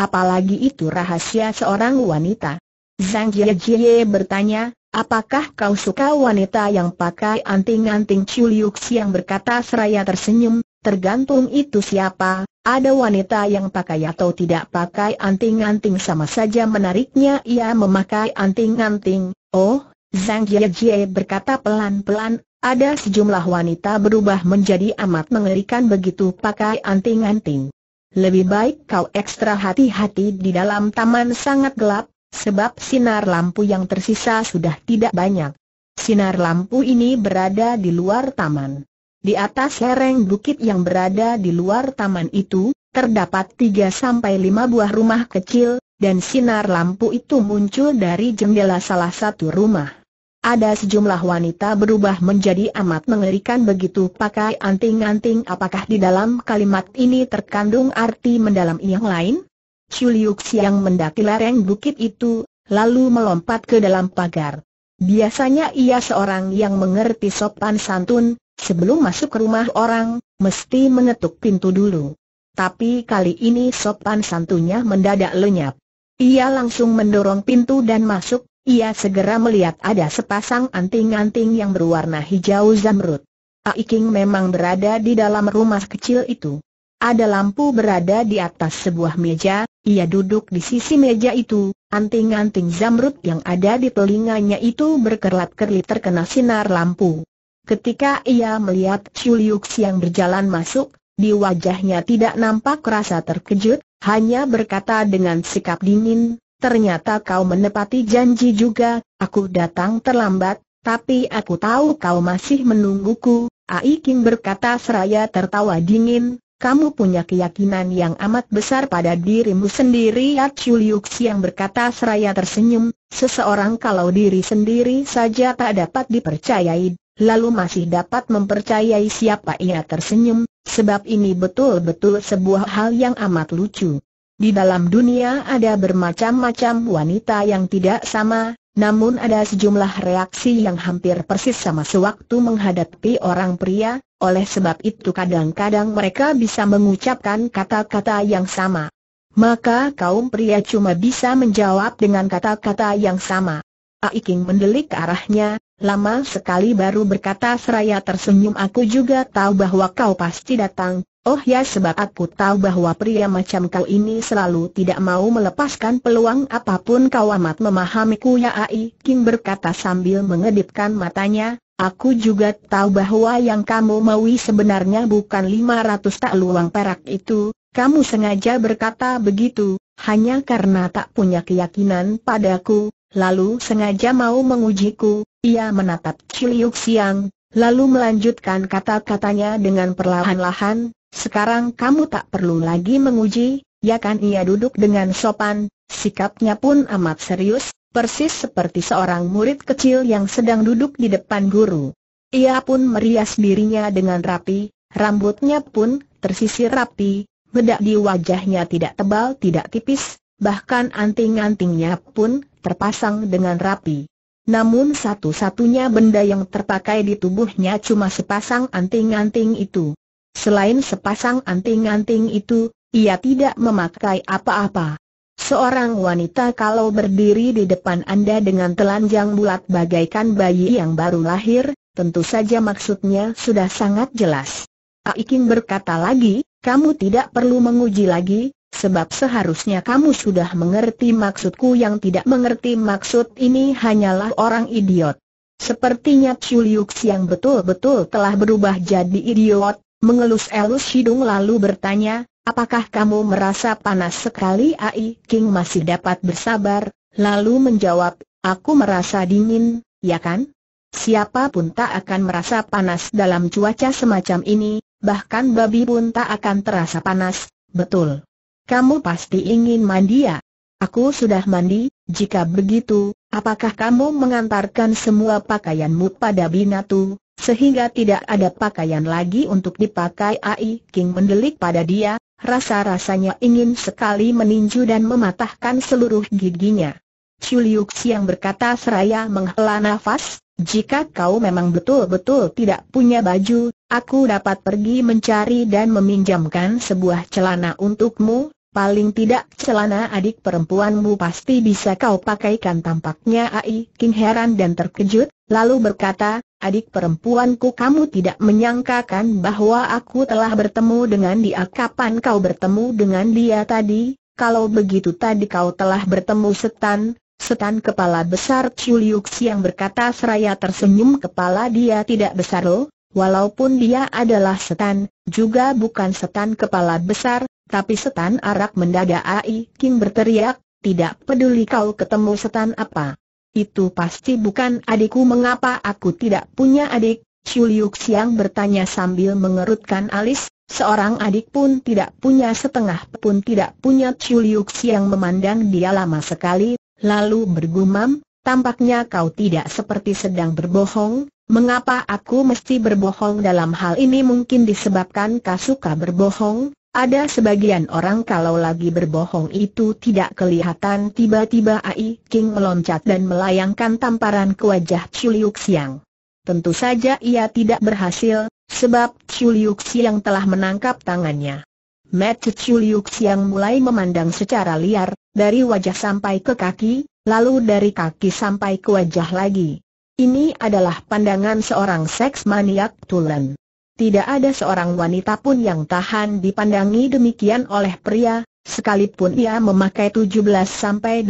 S1: Apalagi itu rahasia seorang wanita. Zhang Jie Jie bertanya, Apakah kau suka wanita yang pakai anting-anting Chuliuk yang berkata seraya tersenyum, tergantung itu siapa, ada wanita yang pakai atau tidak pakai anting-anting sama saja menariknya ia memakai anting-anting, oh, Zhang Jiejie berkata pelan-pelan, ada sejumlah wanita berubah menjadi amat mengerikan begitu pakai anting-anting. Lebih baik kau ekstra hati-hati di dalam taman sangat gelap, sebab sinar lampu yang tersisa sudah tidak banyak. Sinar lampu ini berada di luar taman. Di atas lereng bukit yang berada di luar taman itu, terdapat 3 5 buah rumah kecil, dan sinar lampu itu muncul dari jendela salah satu rumah. Ada sejumlah wanita berubah menjadi amat mengerikan begitu pakai anting-anting apakah di dalam kalimat ini terkandung arti mendalam yang lain? Chuliuk Siang mendaki lereng bukit itu, lalu melompat ke dalam pagar. Biasanya ia seorang yang mengerti sopan santun, sebelum masuk ke rumah orang, mesti mengetuk pintu dulu. Tapi kali ini sopan santunnya mendadak lenyap. Ia langsung mendorong pintu dan masuk, ia segera melihat ada sepasang anting-anting yang berwarna hijau zamrud. Aiking memang berada di dalam rumah kecil itu. Ada lampu berada di atas sebuah meja, ia duduk di sisi meja itu, anting-anting zamrud yang ada di telinganya itu berkerlat-kerlit terkena sinar lampu. Ketika ia melihat Chuliux yang berjalan masuk, di wajahnya tidak nampak rasa terkejut, hanya berkata dengan sikap dingin, ternyata kau menepati janji juga, aku datang terlambat, tapi aku tahu kau masih menungguku, Aiking berkata seraya tertawa dingin, kamu punya keyakinan yang amat besar pada dirimu sendiri Ya Chuliuk yang berkata seraya tersenyum, seseorang kalau diri sendiri saja tak dapat dipercayai, lalu masih dapat mempercayai siapa ia tersenyum, sebab ini betul-betul sebuah hal yang amat lucu. Di dalam dunia ada bermacam-macam wanita yang tidak sama, namun ada sejumlah reaksi yang hampir persis sama sewaktu menghadapi orang pria, oleh sebab itu kadang-kadang mereka bisa mengucapkan kata-kata yang sama. Maka kaum pria cuma bisa menjawab dengan kata-kata yang sama. Aiking mendelik arahnya, lama sekali baru berkata seraya tersenyum aku juga tahu bahwa kau pasti datang, Oh ya sebab aku tahu bahwa pria macam kau ini selalu tidak mau melepaskan peluang apapun kau amat memahamiku ya Ai King berkata sambil mengedipkan matanya, aku juga tahu bahwa yang kamu maui sebenarnya bukan 500 tak luang perak itu, kamu sengaja berkata begitu, hanya karena tak punya keyakinan padaku, lalu sengaja mau mengujiku, ia menatap Ciliuk Siang, lalu melanjutkan kata-katanya dengan perlahan-lahan, sekarang kamu tak perlu lagi menguji, ya kan ia duduk dengan sopan, sikapnya pun amat serius, persis seperti seorang murid kecil yang sedang duduk di depan guru. Ia pun merias dirinya dengan rapi, rambutnya pun tersisir rapi, bedak di wajahnya tidak tebal tidak tipis, bahkan anting-antingnya pun terpasang dengan rapi. Namun satu-satunya benda yang terpakai di tubuhnya cuma sepasang anting-anting itu. Selain sepasang anting-anting itu, ia tidak memakai apa-apa. Seorang wanita kalau berdiri di depan Anda dengan telanjang bulat bagaikan bayi yang baru lahir, tentu saja maksudnya sudah sangat jelas. Aikin berkata lagi, kamu tidak perlu menguji lagi, sebab seharusnya kamu sudah mengerti maksudku yang tidak mengerti maksud ini hanyalah orang idiot. Sepertinya Chuliuks yang betul-betul telah berubah jadi idiot, mengelus-elus hidung lalu bertanya, apakah kamu merasa panas sekali Ai King masih dapat bersabar, lalu menjawab, aku merasa dingin, ya kan? Siapapun tak akan merasa panas dalam cuaca semacam ini, bahkan babi pun tak akan terasa panas, betul. Kamu pasti ingin mandi ya? Aku sudah mandi, jika begitu, apakah kamu mengantarkan semua pakaianmu pada Binatu, sehingga tidak ada pakaian lagi untuk dipakai Ai King mendelik pada dia, rasa-rasanya ingin sekali meninju dan mematahkan seluruh giginya. Chuliuk Siang berkata seraya menghela nafas, jika kau memang betul-betul tidak punya baju, aku dapat pergi mencari dan meminjamkan sebuah celana untukmu, paling tidak celana adik perempuanmu pasti bisa kau pakaikan tampaknya Ai King heran dan terkejut, lalu berkata, adik perempuanku kamu tidak menyangkakan bahwa aku telah bertemu dengan dia kapan kau bertemu dengan dia tadi, kalau begitu tadi kau telah bertemu setan, setan kepala besar Chuliuk yang berkata seraya tersenyum kepala dia tidak besar loh, walaupun dia adalah setan, juga bukan setan kepala besar, tapi setan arak mendadak Ai King berteriak, tidak peduli kau ketemu setan apa. Itu pasti bukan adikku mengapa aku tidak punya adik, Chu Liu Xiang bertanya sambil mengerutkan alis, seorang adik pun tidak punya setengah pun tidak punya Chu Liu Xiang memandang dia lama sekali, lalu bergumam, tampaknya kau tidak seperti sedang berbohong, mengapa aku mesti berbohong dalam hal ini mungkin disebabkan suka berbohong, ada sebagian orang kalau lagi berbohong itu tidak kelihatan tiba-tiba Ai King meloncat dan melayangkan tamparan ke wajah Chuliu Xiang. Tentu saja ia tidak berhasil, sebab Chuliu Xiang telah menangkap tangannya. Mata Chuliu Xiang mulai memandang secara liar, dari wajah sampai ke kaki, lalu dari kaki sampai ke wajah lagi. Ini adalah pandangan seorang seks maniak tulen tidak ada seorang wanita pun yang tahan dipandangi demikian oleh pria, sekalipun ia memakai 17-18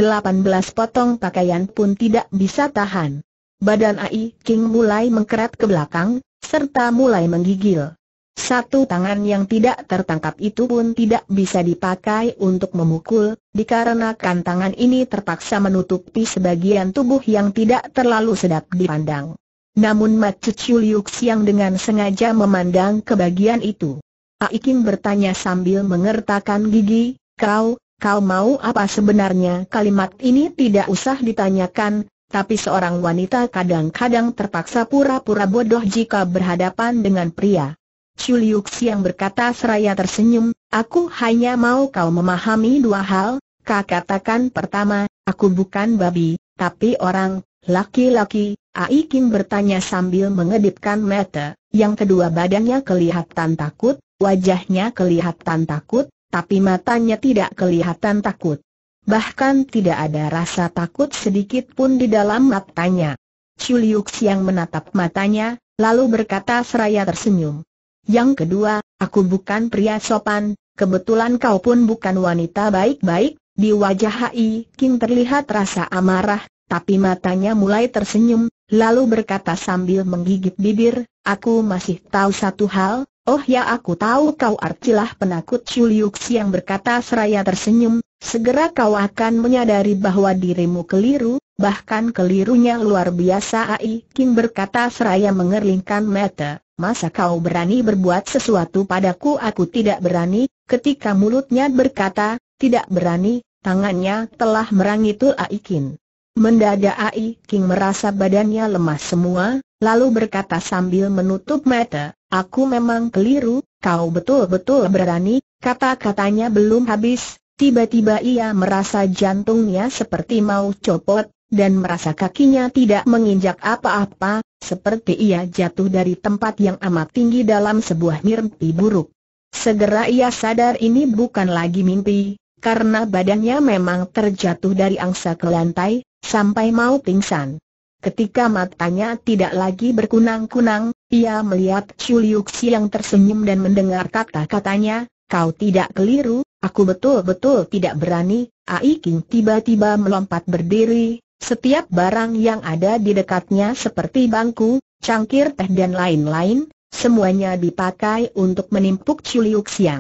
S1: potong pakaian pun tidak bisa tahan. Badan Ai King mulai mengkerat ke belakang, serta mulai menggigil. Satu tangan yang tidak tertangkap itu pun tidak bisa dipakai untuk memukul, dikarenakan tangan ini terpaksa menutupi sebagian tubuh yang tidak terlalu sedap dipandang. Namun Macu Chuliuks yang dengan sengaja memandang ke bagian itu. Aikin bertanya sambil mengertakkan gigi, kau, kau mau apa sebenarnya kalimat ini tidak usah ditanyakan, tapi seorang wanita kadang-kadang terpaksa pura-pura bodoh jika berhadapan dengan pria. Chuliuk Siang berkata seraya tersenyum, aku hanya mau kau memahami dua hal, kau katakan pertama, aku bukan babi, tapi orang, Laki-laki, Ai Kim bertanya sambil mengedipkan mata, yang kedua badannya kelihatan takut, wajahnya kelihatan takut, tapi matanya tidak kelihatan takut. Bahkan tidak ada rasa takut sedikit pun di dalam matanya. Chuliuks yang menatap matanya, lalu berkata seraya tersenyum. Yang kedua, aku bukan pria sopan, kebetulan kau pun bukan wanita baik-baik, di wajah Hai Kim terlihat rasa amarah, tapi matanya mulai tersenyum, lalu berkata sambil menggigit bibir, aku masih tahu satu hal, oh ya aku tahu kau artilah penakut Chuliuk yang berkata seraya tersenyum, segera kau akan menyadari bahwa dirimu keliru, bahkan kelirunya luar biasa Ai King berkata seraya mengerlingkan mata. Masa kau berani berbuat sesuatu padaku aku tidak berani, ketika mulutnya berkata, tidak berani, tangannya telah merangitul Aikin. Mendadak Ai King merasa badannya lemah semua, lalu berkata sambil menutup mata, aku memang keliru, kau betul-betul berani, kata-katanya belum habis, tiba-tiba ia merasa jantungnya seperti mau copot, dan merasa kakinya tidak menginjak apa-apa, seperti ia jatuh dari tempat yang amat tinggi dalam sebuah mimpi buruk. Segera ia sadar ini bukan lagi mimpi, karena badannya memang terjatuh dari angsa ke lantai, sampai mau pingsan. Ketika matanya tidak lagi berkunang-kunang, ia melihat Chuliuksi yang tersenyum dan mendengar kata-katanya, kau tidak keliru, aku betul-betul tidak berani, Ai King tiba-tiba melompat berdiri, setiap barang yang ada di dekatnya seperti bangku, cangkir teh dan lain-lain, semuanya dipakai untuk menimpuk Chuliuksi.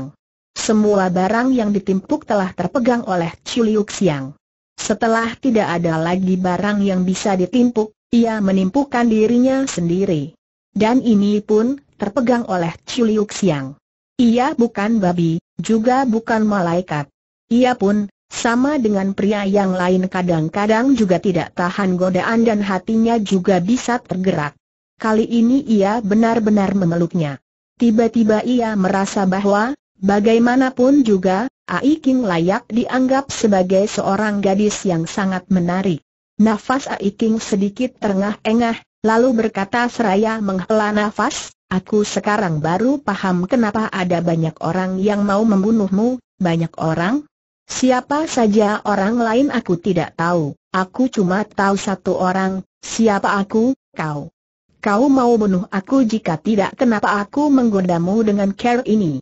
S1: Semua barang yang ditimpuk telah terpegang oleh Chuliuksi. Setelah tidak ada lagi barang yang bisa ditimpuk, ia menimpukan dirinya sendiri. Dan ini pun terpegang oleh Chuliuk Siang. Ia bukan babi, juga bukan malaikat. Ia pun, sama dengan pria yang lain kadang-kadang juga tidak tahan godaan dan hatinya juga bisa tergerak. Kali ini ia benar-benar memeluknya. Tiba-tiba ia merasa bahwa, Bagaimanapun juga, Ai King layak dianggap sebagai seorang gadis yang sangat menarik. Nafas Ai King sedikit terengah-engah, lalu berkata seraya menghela nafas, Aku sekarang baru paham kenapa ada banyak orang yang mau membunuhmu, banyak orang? Siapa saja orang lain aku tidak tahu, aku cuma tahu satu orang, siapa aku, kau. Kau mau bunuh aku jika tidak kenapa aku menggodamu dengan care ini?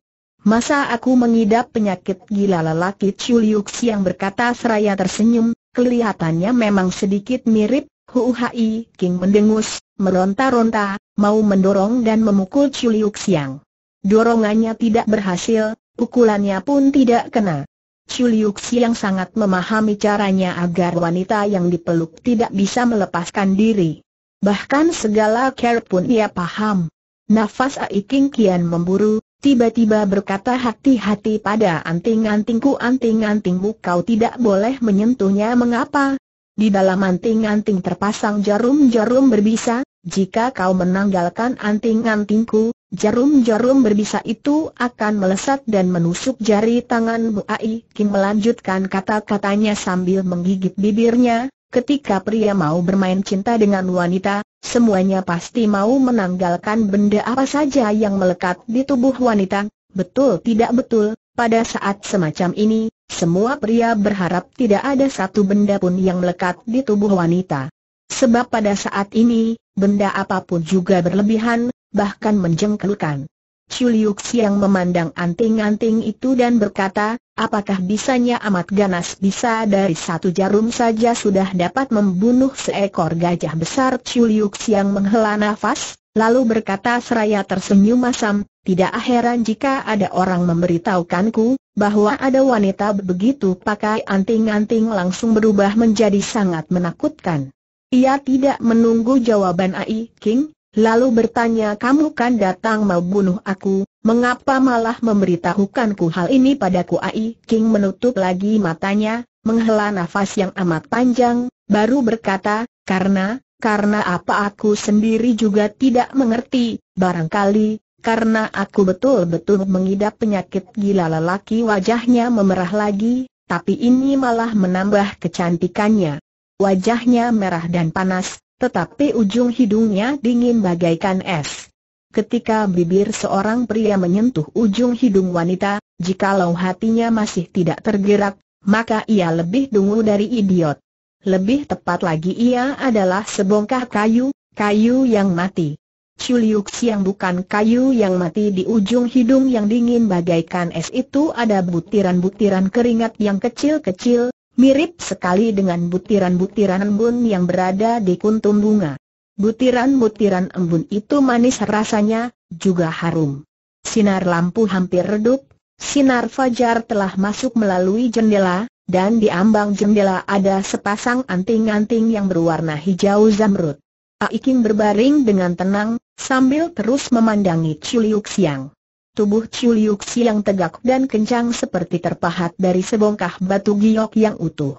S1: Masa aku mengidap penyakit gila lelaki Chuliux yang berkata seraya tersenyum, kelihatannya memang sedikit mirip, Huhai King mendengus, meronta-ronta, mau mendorong dan memukul Chuliux yang. Dorongannya tidak berhasil, pukulannya pun tidak kena. Chuliux yang sangat memahami caranya agar wanita yang dipeluk tidak bisa melepaskan diri. Bahkan segala care pun ia paham. Nafas Aiking kian memburu, Tiba-tiba berkata hati-hati pada anting-antingku anting-antingmu kau tidak boleh menyentuhnya mengapa? Di dalam anting-anting terpasang jarum-jarum berbisa, jika kau menanggalkan anting-antingku, jarum-jarum berbisa itu akan melesat dan menusuk jari tangan bu Ai Kim melanjutkan kata-katanya sambil menggigit bibirnya, ketika pria mau bermain cinta dengan wanita, Semuanya pasti mau menanggalkan benda apa saja yang melekat di tubuh wanita, betul tidak betul, pada saat semacam ini, semua pria berharap tidak ada satu benda pun yang melekat di tubuh wanita. Sebab pada saat ini, benda apapun juga berlebihan, bahkan menjengkelkan. Chuliuk yang memandang anting-anting itu dan berkata, apakah bisanya amat ganas bisa dari satu jarum saja sudah dapat membunuh seekor gajah besar Chuliuk yang menghela nafas, lalu berkata seraya tersenyum masam, tidak heran jika ada orang memberitahukanku, bahwa ada wanita begitu pakai anting-anting langsung berubah menjadi sangat menakutkan. Ia tidak menunggu jawaban Ai King, lalu bertanya kamu kan datang mau bunuh aku, mengapa malah memberitahukanku hal ini padaku Ai King menutup lagi matanya, menghela nafas yang amat panjang, baru berkata, karena, karena apa aku sendiri juga tidak mengerti, barangkali, karena aku betul-betul mengidap penyakit gila lelaki wajahnya memerah lagi, tapi ini malah menambah kecantikannya. Wajahnya merah dan panas, tetapi ujung hidungnya dingin bagaikan es. Ketika bibir seorang pria menyentuh ujung hidung wanita, jikalau hatinya masih tidak tergerak, maka ia lebih dungu dari idiot. Lebih tepat lagi ia adalah sebongkah kayu, kayu yang mati. Chuliuk siang bukan kayu yang mati di ujung hidung yang dingin bagaikan es itu ada butiran-butiran keringat yang kecil-kecil, Mirip sekali dengan butiran-butiran embun yang berada di kuntum bunga. Butiran-butiran embun itu manis rasanya, juga harum. Sinar lampu hampir redup, sinar fajar telah masuk melalui jendela, dan di ambang jendela ada sepasang anting-anting yang berwarna hijau zamrud. Aiking berbaring dengan tenang, sambil terus memandangi Chuliuk Siang. Tubuh Xi yang tegak dan kencang seperti terpahat dari sebongkah batu giok yang utuh.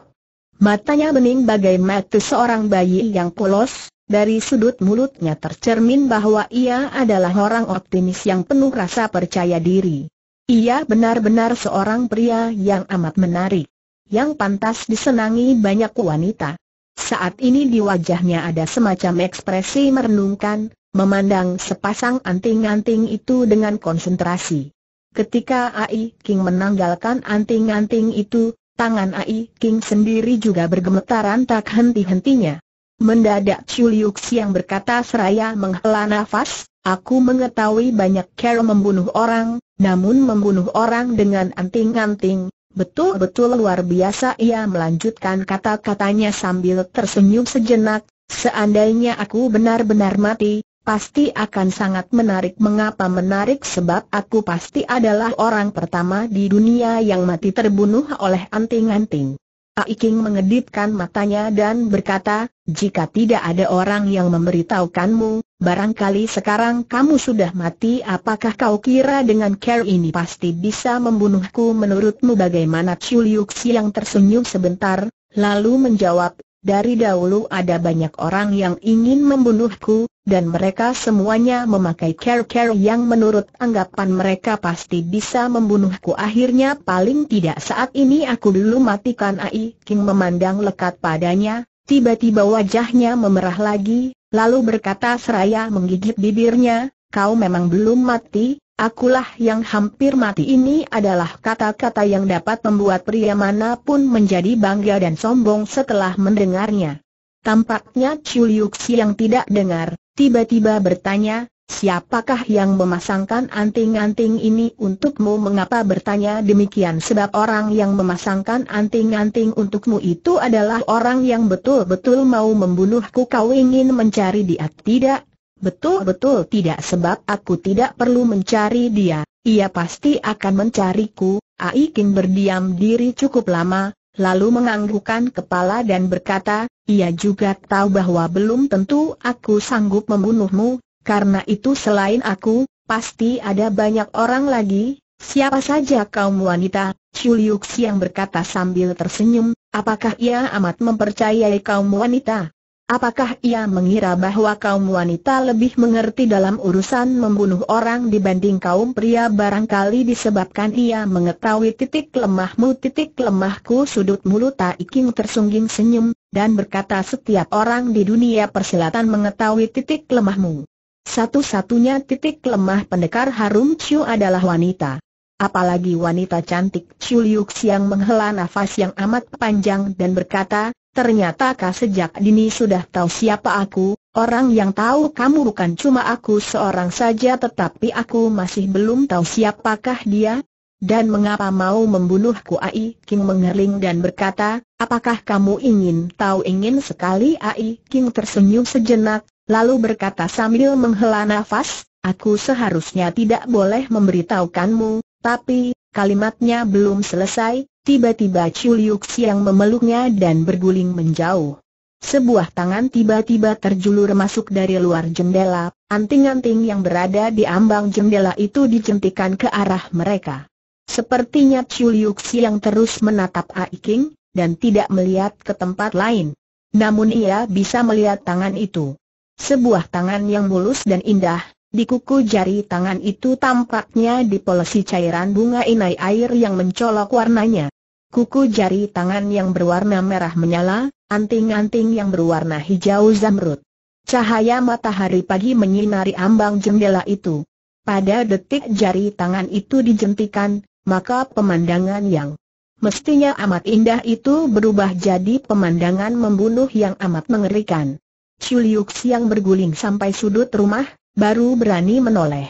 S1: Matanya bening bagai mata seorang bayi yang polos, dari sudut mulutnya tercermin bahwa ia adalah orang optimis yang penuh rasa percaya diri. Ia benar-benar seorang pria yang amat menarik, yang pantas disenangi banyak wanita. Saat ini di wajahnya ada semacam ekspresi merenungkan, memandang sepasang anting-anting itu dengan konsentrasi. Ketika Ai King menanggalkan anting-anting itu, tangan Ai King sendiri juga bergemetaran tak henti-hentinya. Mendadak Chuliuk yang berkata seraya menghela nafas, aku mengetahui banyak cara membunuh orang, namun membunuh orang dengan anting-anting, betul-betul luar biasa ia melanjutkan kata-katanya sambil tersenyum sejenak, seandainya aku benar-benar mati, Pasti akan sangat menarik mengapa menarik sebab aku pasti adalah orang pertama di dunia yang mati terbunuh oleh anting-anting. Aiking mengedipkan matanya dan berkata, jika tidak ada orang yang memberitahukanmu, barangkali sekarang kamu sudah mati apakah kau kira dengan care ini pasti bisa membunuhku menurutmu bagaimana Chuliuxi yang tersenyum sebentar, lalu menjawab, dari dahulu ada banyak orang yang ingin membunuhku, dan mereka semuanya memakai care-care yang menurut anggapan mereka pasti bisa membunuhku akhirnya paling tidak saat ini aku dulu matikan Ai King memandang lekat padanya, tiba-tiba wajahnya memerah lagi, lalu berkata seraya menggigit bibirnya, kau memang belum mati, akulah yang hampir mati ini adalah kata-kata yang dapat membuat pria manapun menjadi bangga dan sombong setelah mendengarnya. Tampaknya Chu Liuxi yang tidak dengar, Tiba-tiba bertanya, Siapakah yang memasangkan anting-anting ini untukmu? Mengapa bertanya demikian? Sebab orang yang memasangkan anting-anting untukmu itu adalah orang yang betul-betul mau membunuhku. Kau ingin mencari dia? Tidak, betul-betul tidak. Sebab aku tidak perlu mencari dia. Ia pasti akan mencariku. Aikin berdiam diri cukup lama, lalu menganggukkan kepala dan berkata, ia juga tahu bahwa belum tentu aku sanggup membunuhmu, karena itu selain aku, pasti ada banyak orang lagi, siapa saja kaum wanita, Chuliuk yang berkata sambil tersenyum, apakah ia amat mempercayai kaum wanita? Apakah ia mengira bahwa kaum wanita lebih mengerti dalam urusan membunuh orang dibanding kaum pria barangkali disebabkan ia mengetahui titik lemahmu titik lemahku sudut mulut Taiking tersungging senyum, dan berkata setiap orang di dunia persilatan mengetahui titik lemahmu. Satu-satunya titik lemah pendekar harum Chiu adalah wanita. Apalagi wanita cantik Chiu Liu yang menghela nafas yang amat panjang dan berkata, Ternyata kah sejak dini sudah tahu siapa aku, orang yang tahu kamu bukan cuma aku seorang saja tetapi aku masih belum tahu siapakah dia, dan mengapa mau membunuhku Ai King mengerling dan berkata, apakah kamu ingin tahu ingin sekali Ai King tersenyum sejenak, lalu berkata sambil menghela nafas, aku seharusnya tidak boleh memberitahukanmu, tapi, kalimatnya belum selesai, Tiba-tiba Chuliuk Siang memeluknya dan berguling menjauh. Sebuah tangan tiba-tiba terjulur masuk dari luar jendela, anting-anting yang berada di ambang jendela itu dijentikan ke arah mereka. Sepertinya Chuliuk Siang terus menatap Aiking, dan tidak melihat ke tempat lain. Namun ia bisa melihat tangan itu. Sebuah tangan yang mulus dan indah, di kuku jari tangan itu tampaknya dipolesi cairan bunga inai air yang mencolok warnanya. Kuku jari tangan yang berwarna merah menyala, anting-anting yang berwarna hijau zamrud. Cahaya matahari pagi menyinari ambang jendela itu. Pada detik jari tangan itu dijentikan, maka pemandangan yang mestinya amat indah itu berubah jadi pemandangan membunuh yang amat mengerikan. Chuliuk yang berguling sampai sudut rumah, baru berani menoleh.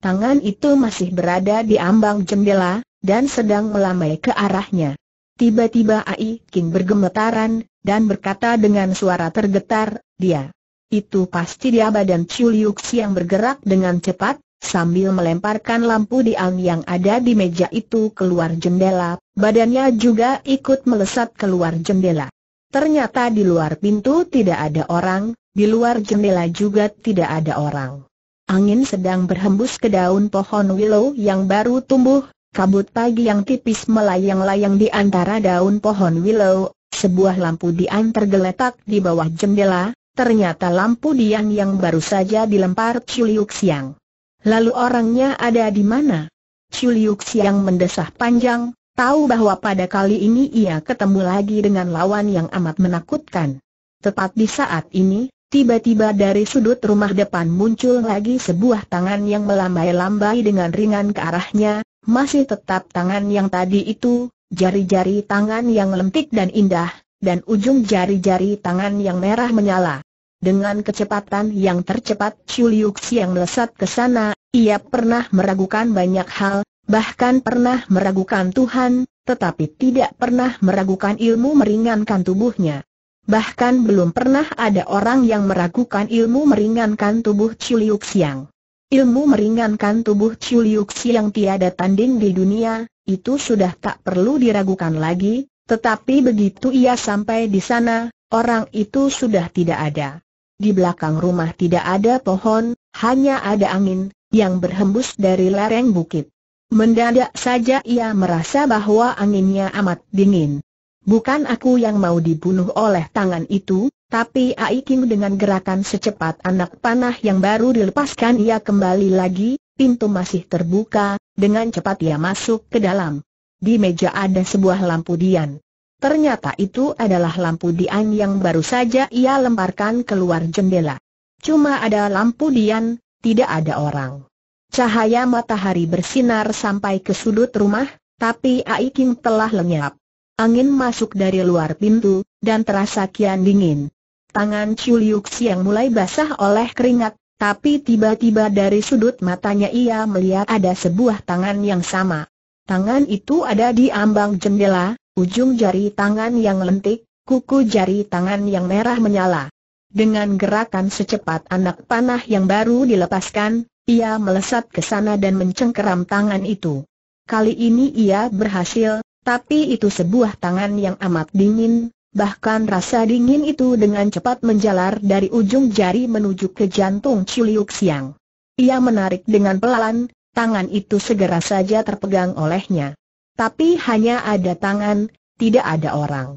S1: Tangan itu masih berada di ambang jendela, dan sedang melamai ke arahnya. Tiba-tiba Ai King bergemetaran, dan berkata dengan suara tergetar, dia. Itu pasti dia badan Chu Liuk yang bergerak dengan cepat, sambil melemparkan lampu di diang yang ada di meja itu keluar jendela, badannya juga ikut melesat keluar jendela. Ternyata di luar pintu tidak ada orang, di luar jendela juga tidak ada orang. Angin sedang berhembus ke daun pohon willow yang baru tumbuh, kabut pagi yang tipis melayang-layang di antara daun pohon willow, sebuah lampu dian tergeletak di bawah jendela, ternyata lampu dian yang baru saja dilempar Chuliuk Siang. Lalu orangnya ada di mana? Chuliuk Siang mendesah panjang, tahu bahwa pada kali ini ia ketemu lagi dengan lawan yang amat menakutkan. Tepat di saat ini, Tiba-tiba dari sudut rumah depan muncul lagi sebuah tangan yang melambai-lambai dengan ringan ke arahnya, masih tetap tangan yang tadi itu, jari-jari tangan yang lentik dan indah, dan ujung jari-jari tangan yang merah menyala. Dengan kecepatan yang tercepat Chu Liu Xiang melesat ke sana, ia pernah meragukan banyak hal, bahkan pernah meragukan Tuhan, tetapi tidak pernah meragukan ilmu meringankan tubuhnya. Bahkan belum pernah ada orang yang meragukan ilmu meringankan tubuh Chu Liu Xiang. Ilmu meringankan tubuh Liu Xi yang tiada tanding di dunia, itu sudah tak perlu diragukan lagi, tetapi begitu ia sampai di sana, orang itu sudah tidak ada. Di belakang rumah tidak ada pohon, hanya ada angin, yang berhembus dari lereng bukit. Mendadak saja ia merasa bahwa anginnya amat dingin. Bukan aku yang mau dibunuh oleh tangan itu, tapi Ai King dengan gerakan secepat anak panah yang baru dilepaskan ia kembali lagi, pintu masih terbuka, dengan cepat ia masuk ke dalam. Di meja ada sebuah lampu dian. Ternyata itu adalah lampu dian yang baru saja ia lemparkan keluar jendela. Cuma ada lampu dian, tidak ada orang. Cahaya matahari bersinar sampai ke sudut rumah, tapi Ai King telah lenyap. Angin masuk dari luar pintu, dan terasa kian dingin. Tangan Chu Liuk Siang mulai basah oleh keringat, tapi tiba-tiba dari sudut matanya ia melihat ada sebuah tangan yang sama. Tangan itu ada di ambang jendela, ujung jari tangan yang lentik, kuku jari tangan yang merah menyala. Dengan gerakan secepat anak panah yang baru dilepaskan, ia melesat ke sana dan mencengkeram tangan itu. Kali ini ia berhasil, tapi itu sebuah tangan yang amat dingin, bahkan rasa dingin itu dengan cepat menjalar dari ujung jari menuju ke jantung Ciliuk Siang. Ia menarik dengan pelan, tangan itu segera saja terpegang olehnya. Tapi hanya ada tangan, tidak ada orang.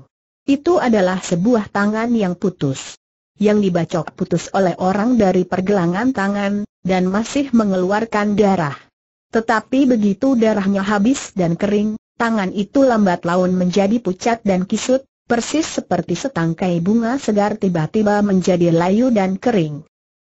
S1: Itu adalah sebuah tangan yang putus. Yang dibacok putus oleh orang dari pergelangan tangan, dan masih mengeluarkan darah. Tetapi begitu darahnya habis dan kering, tangan itu lambat laun menjadi pucat dan kisut, persis seperti setangkai bunga segar tiba-tiba menjadi layu dan kering.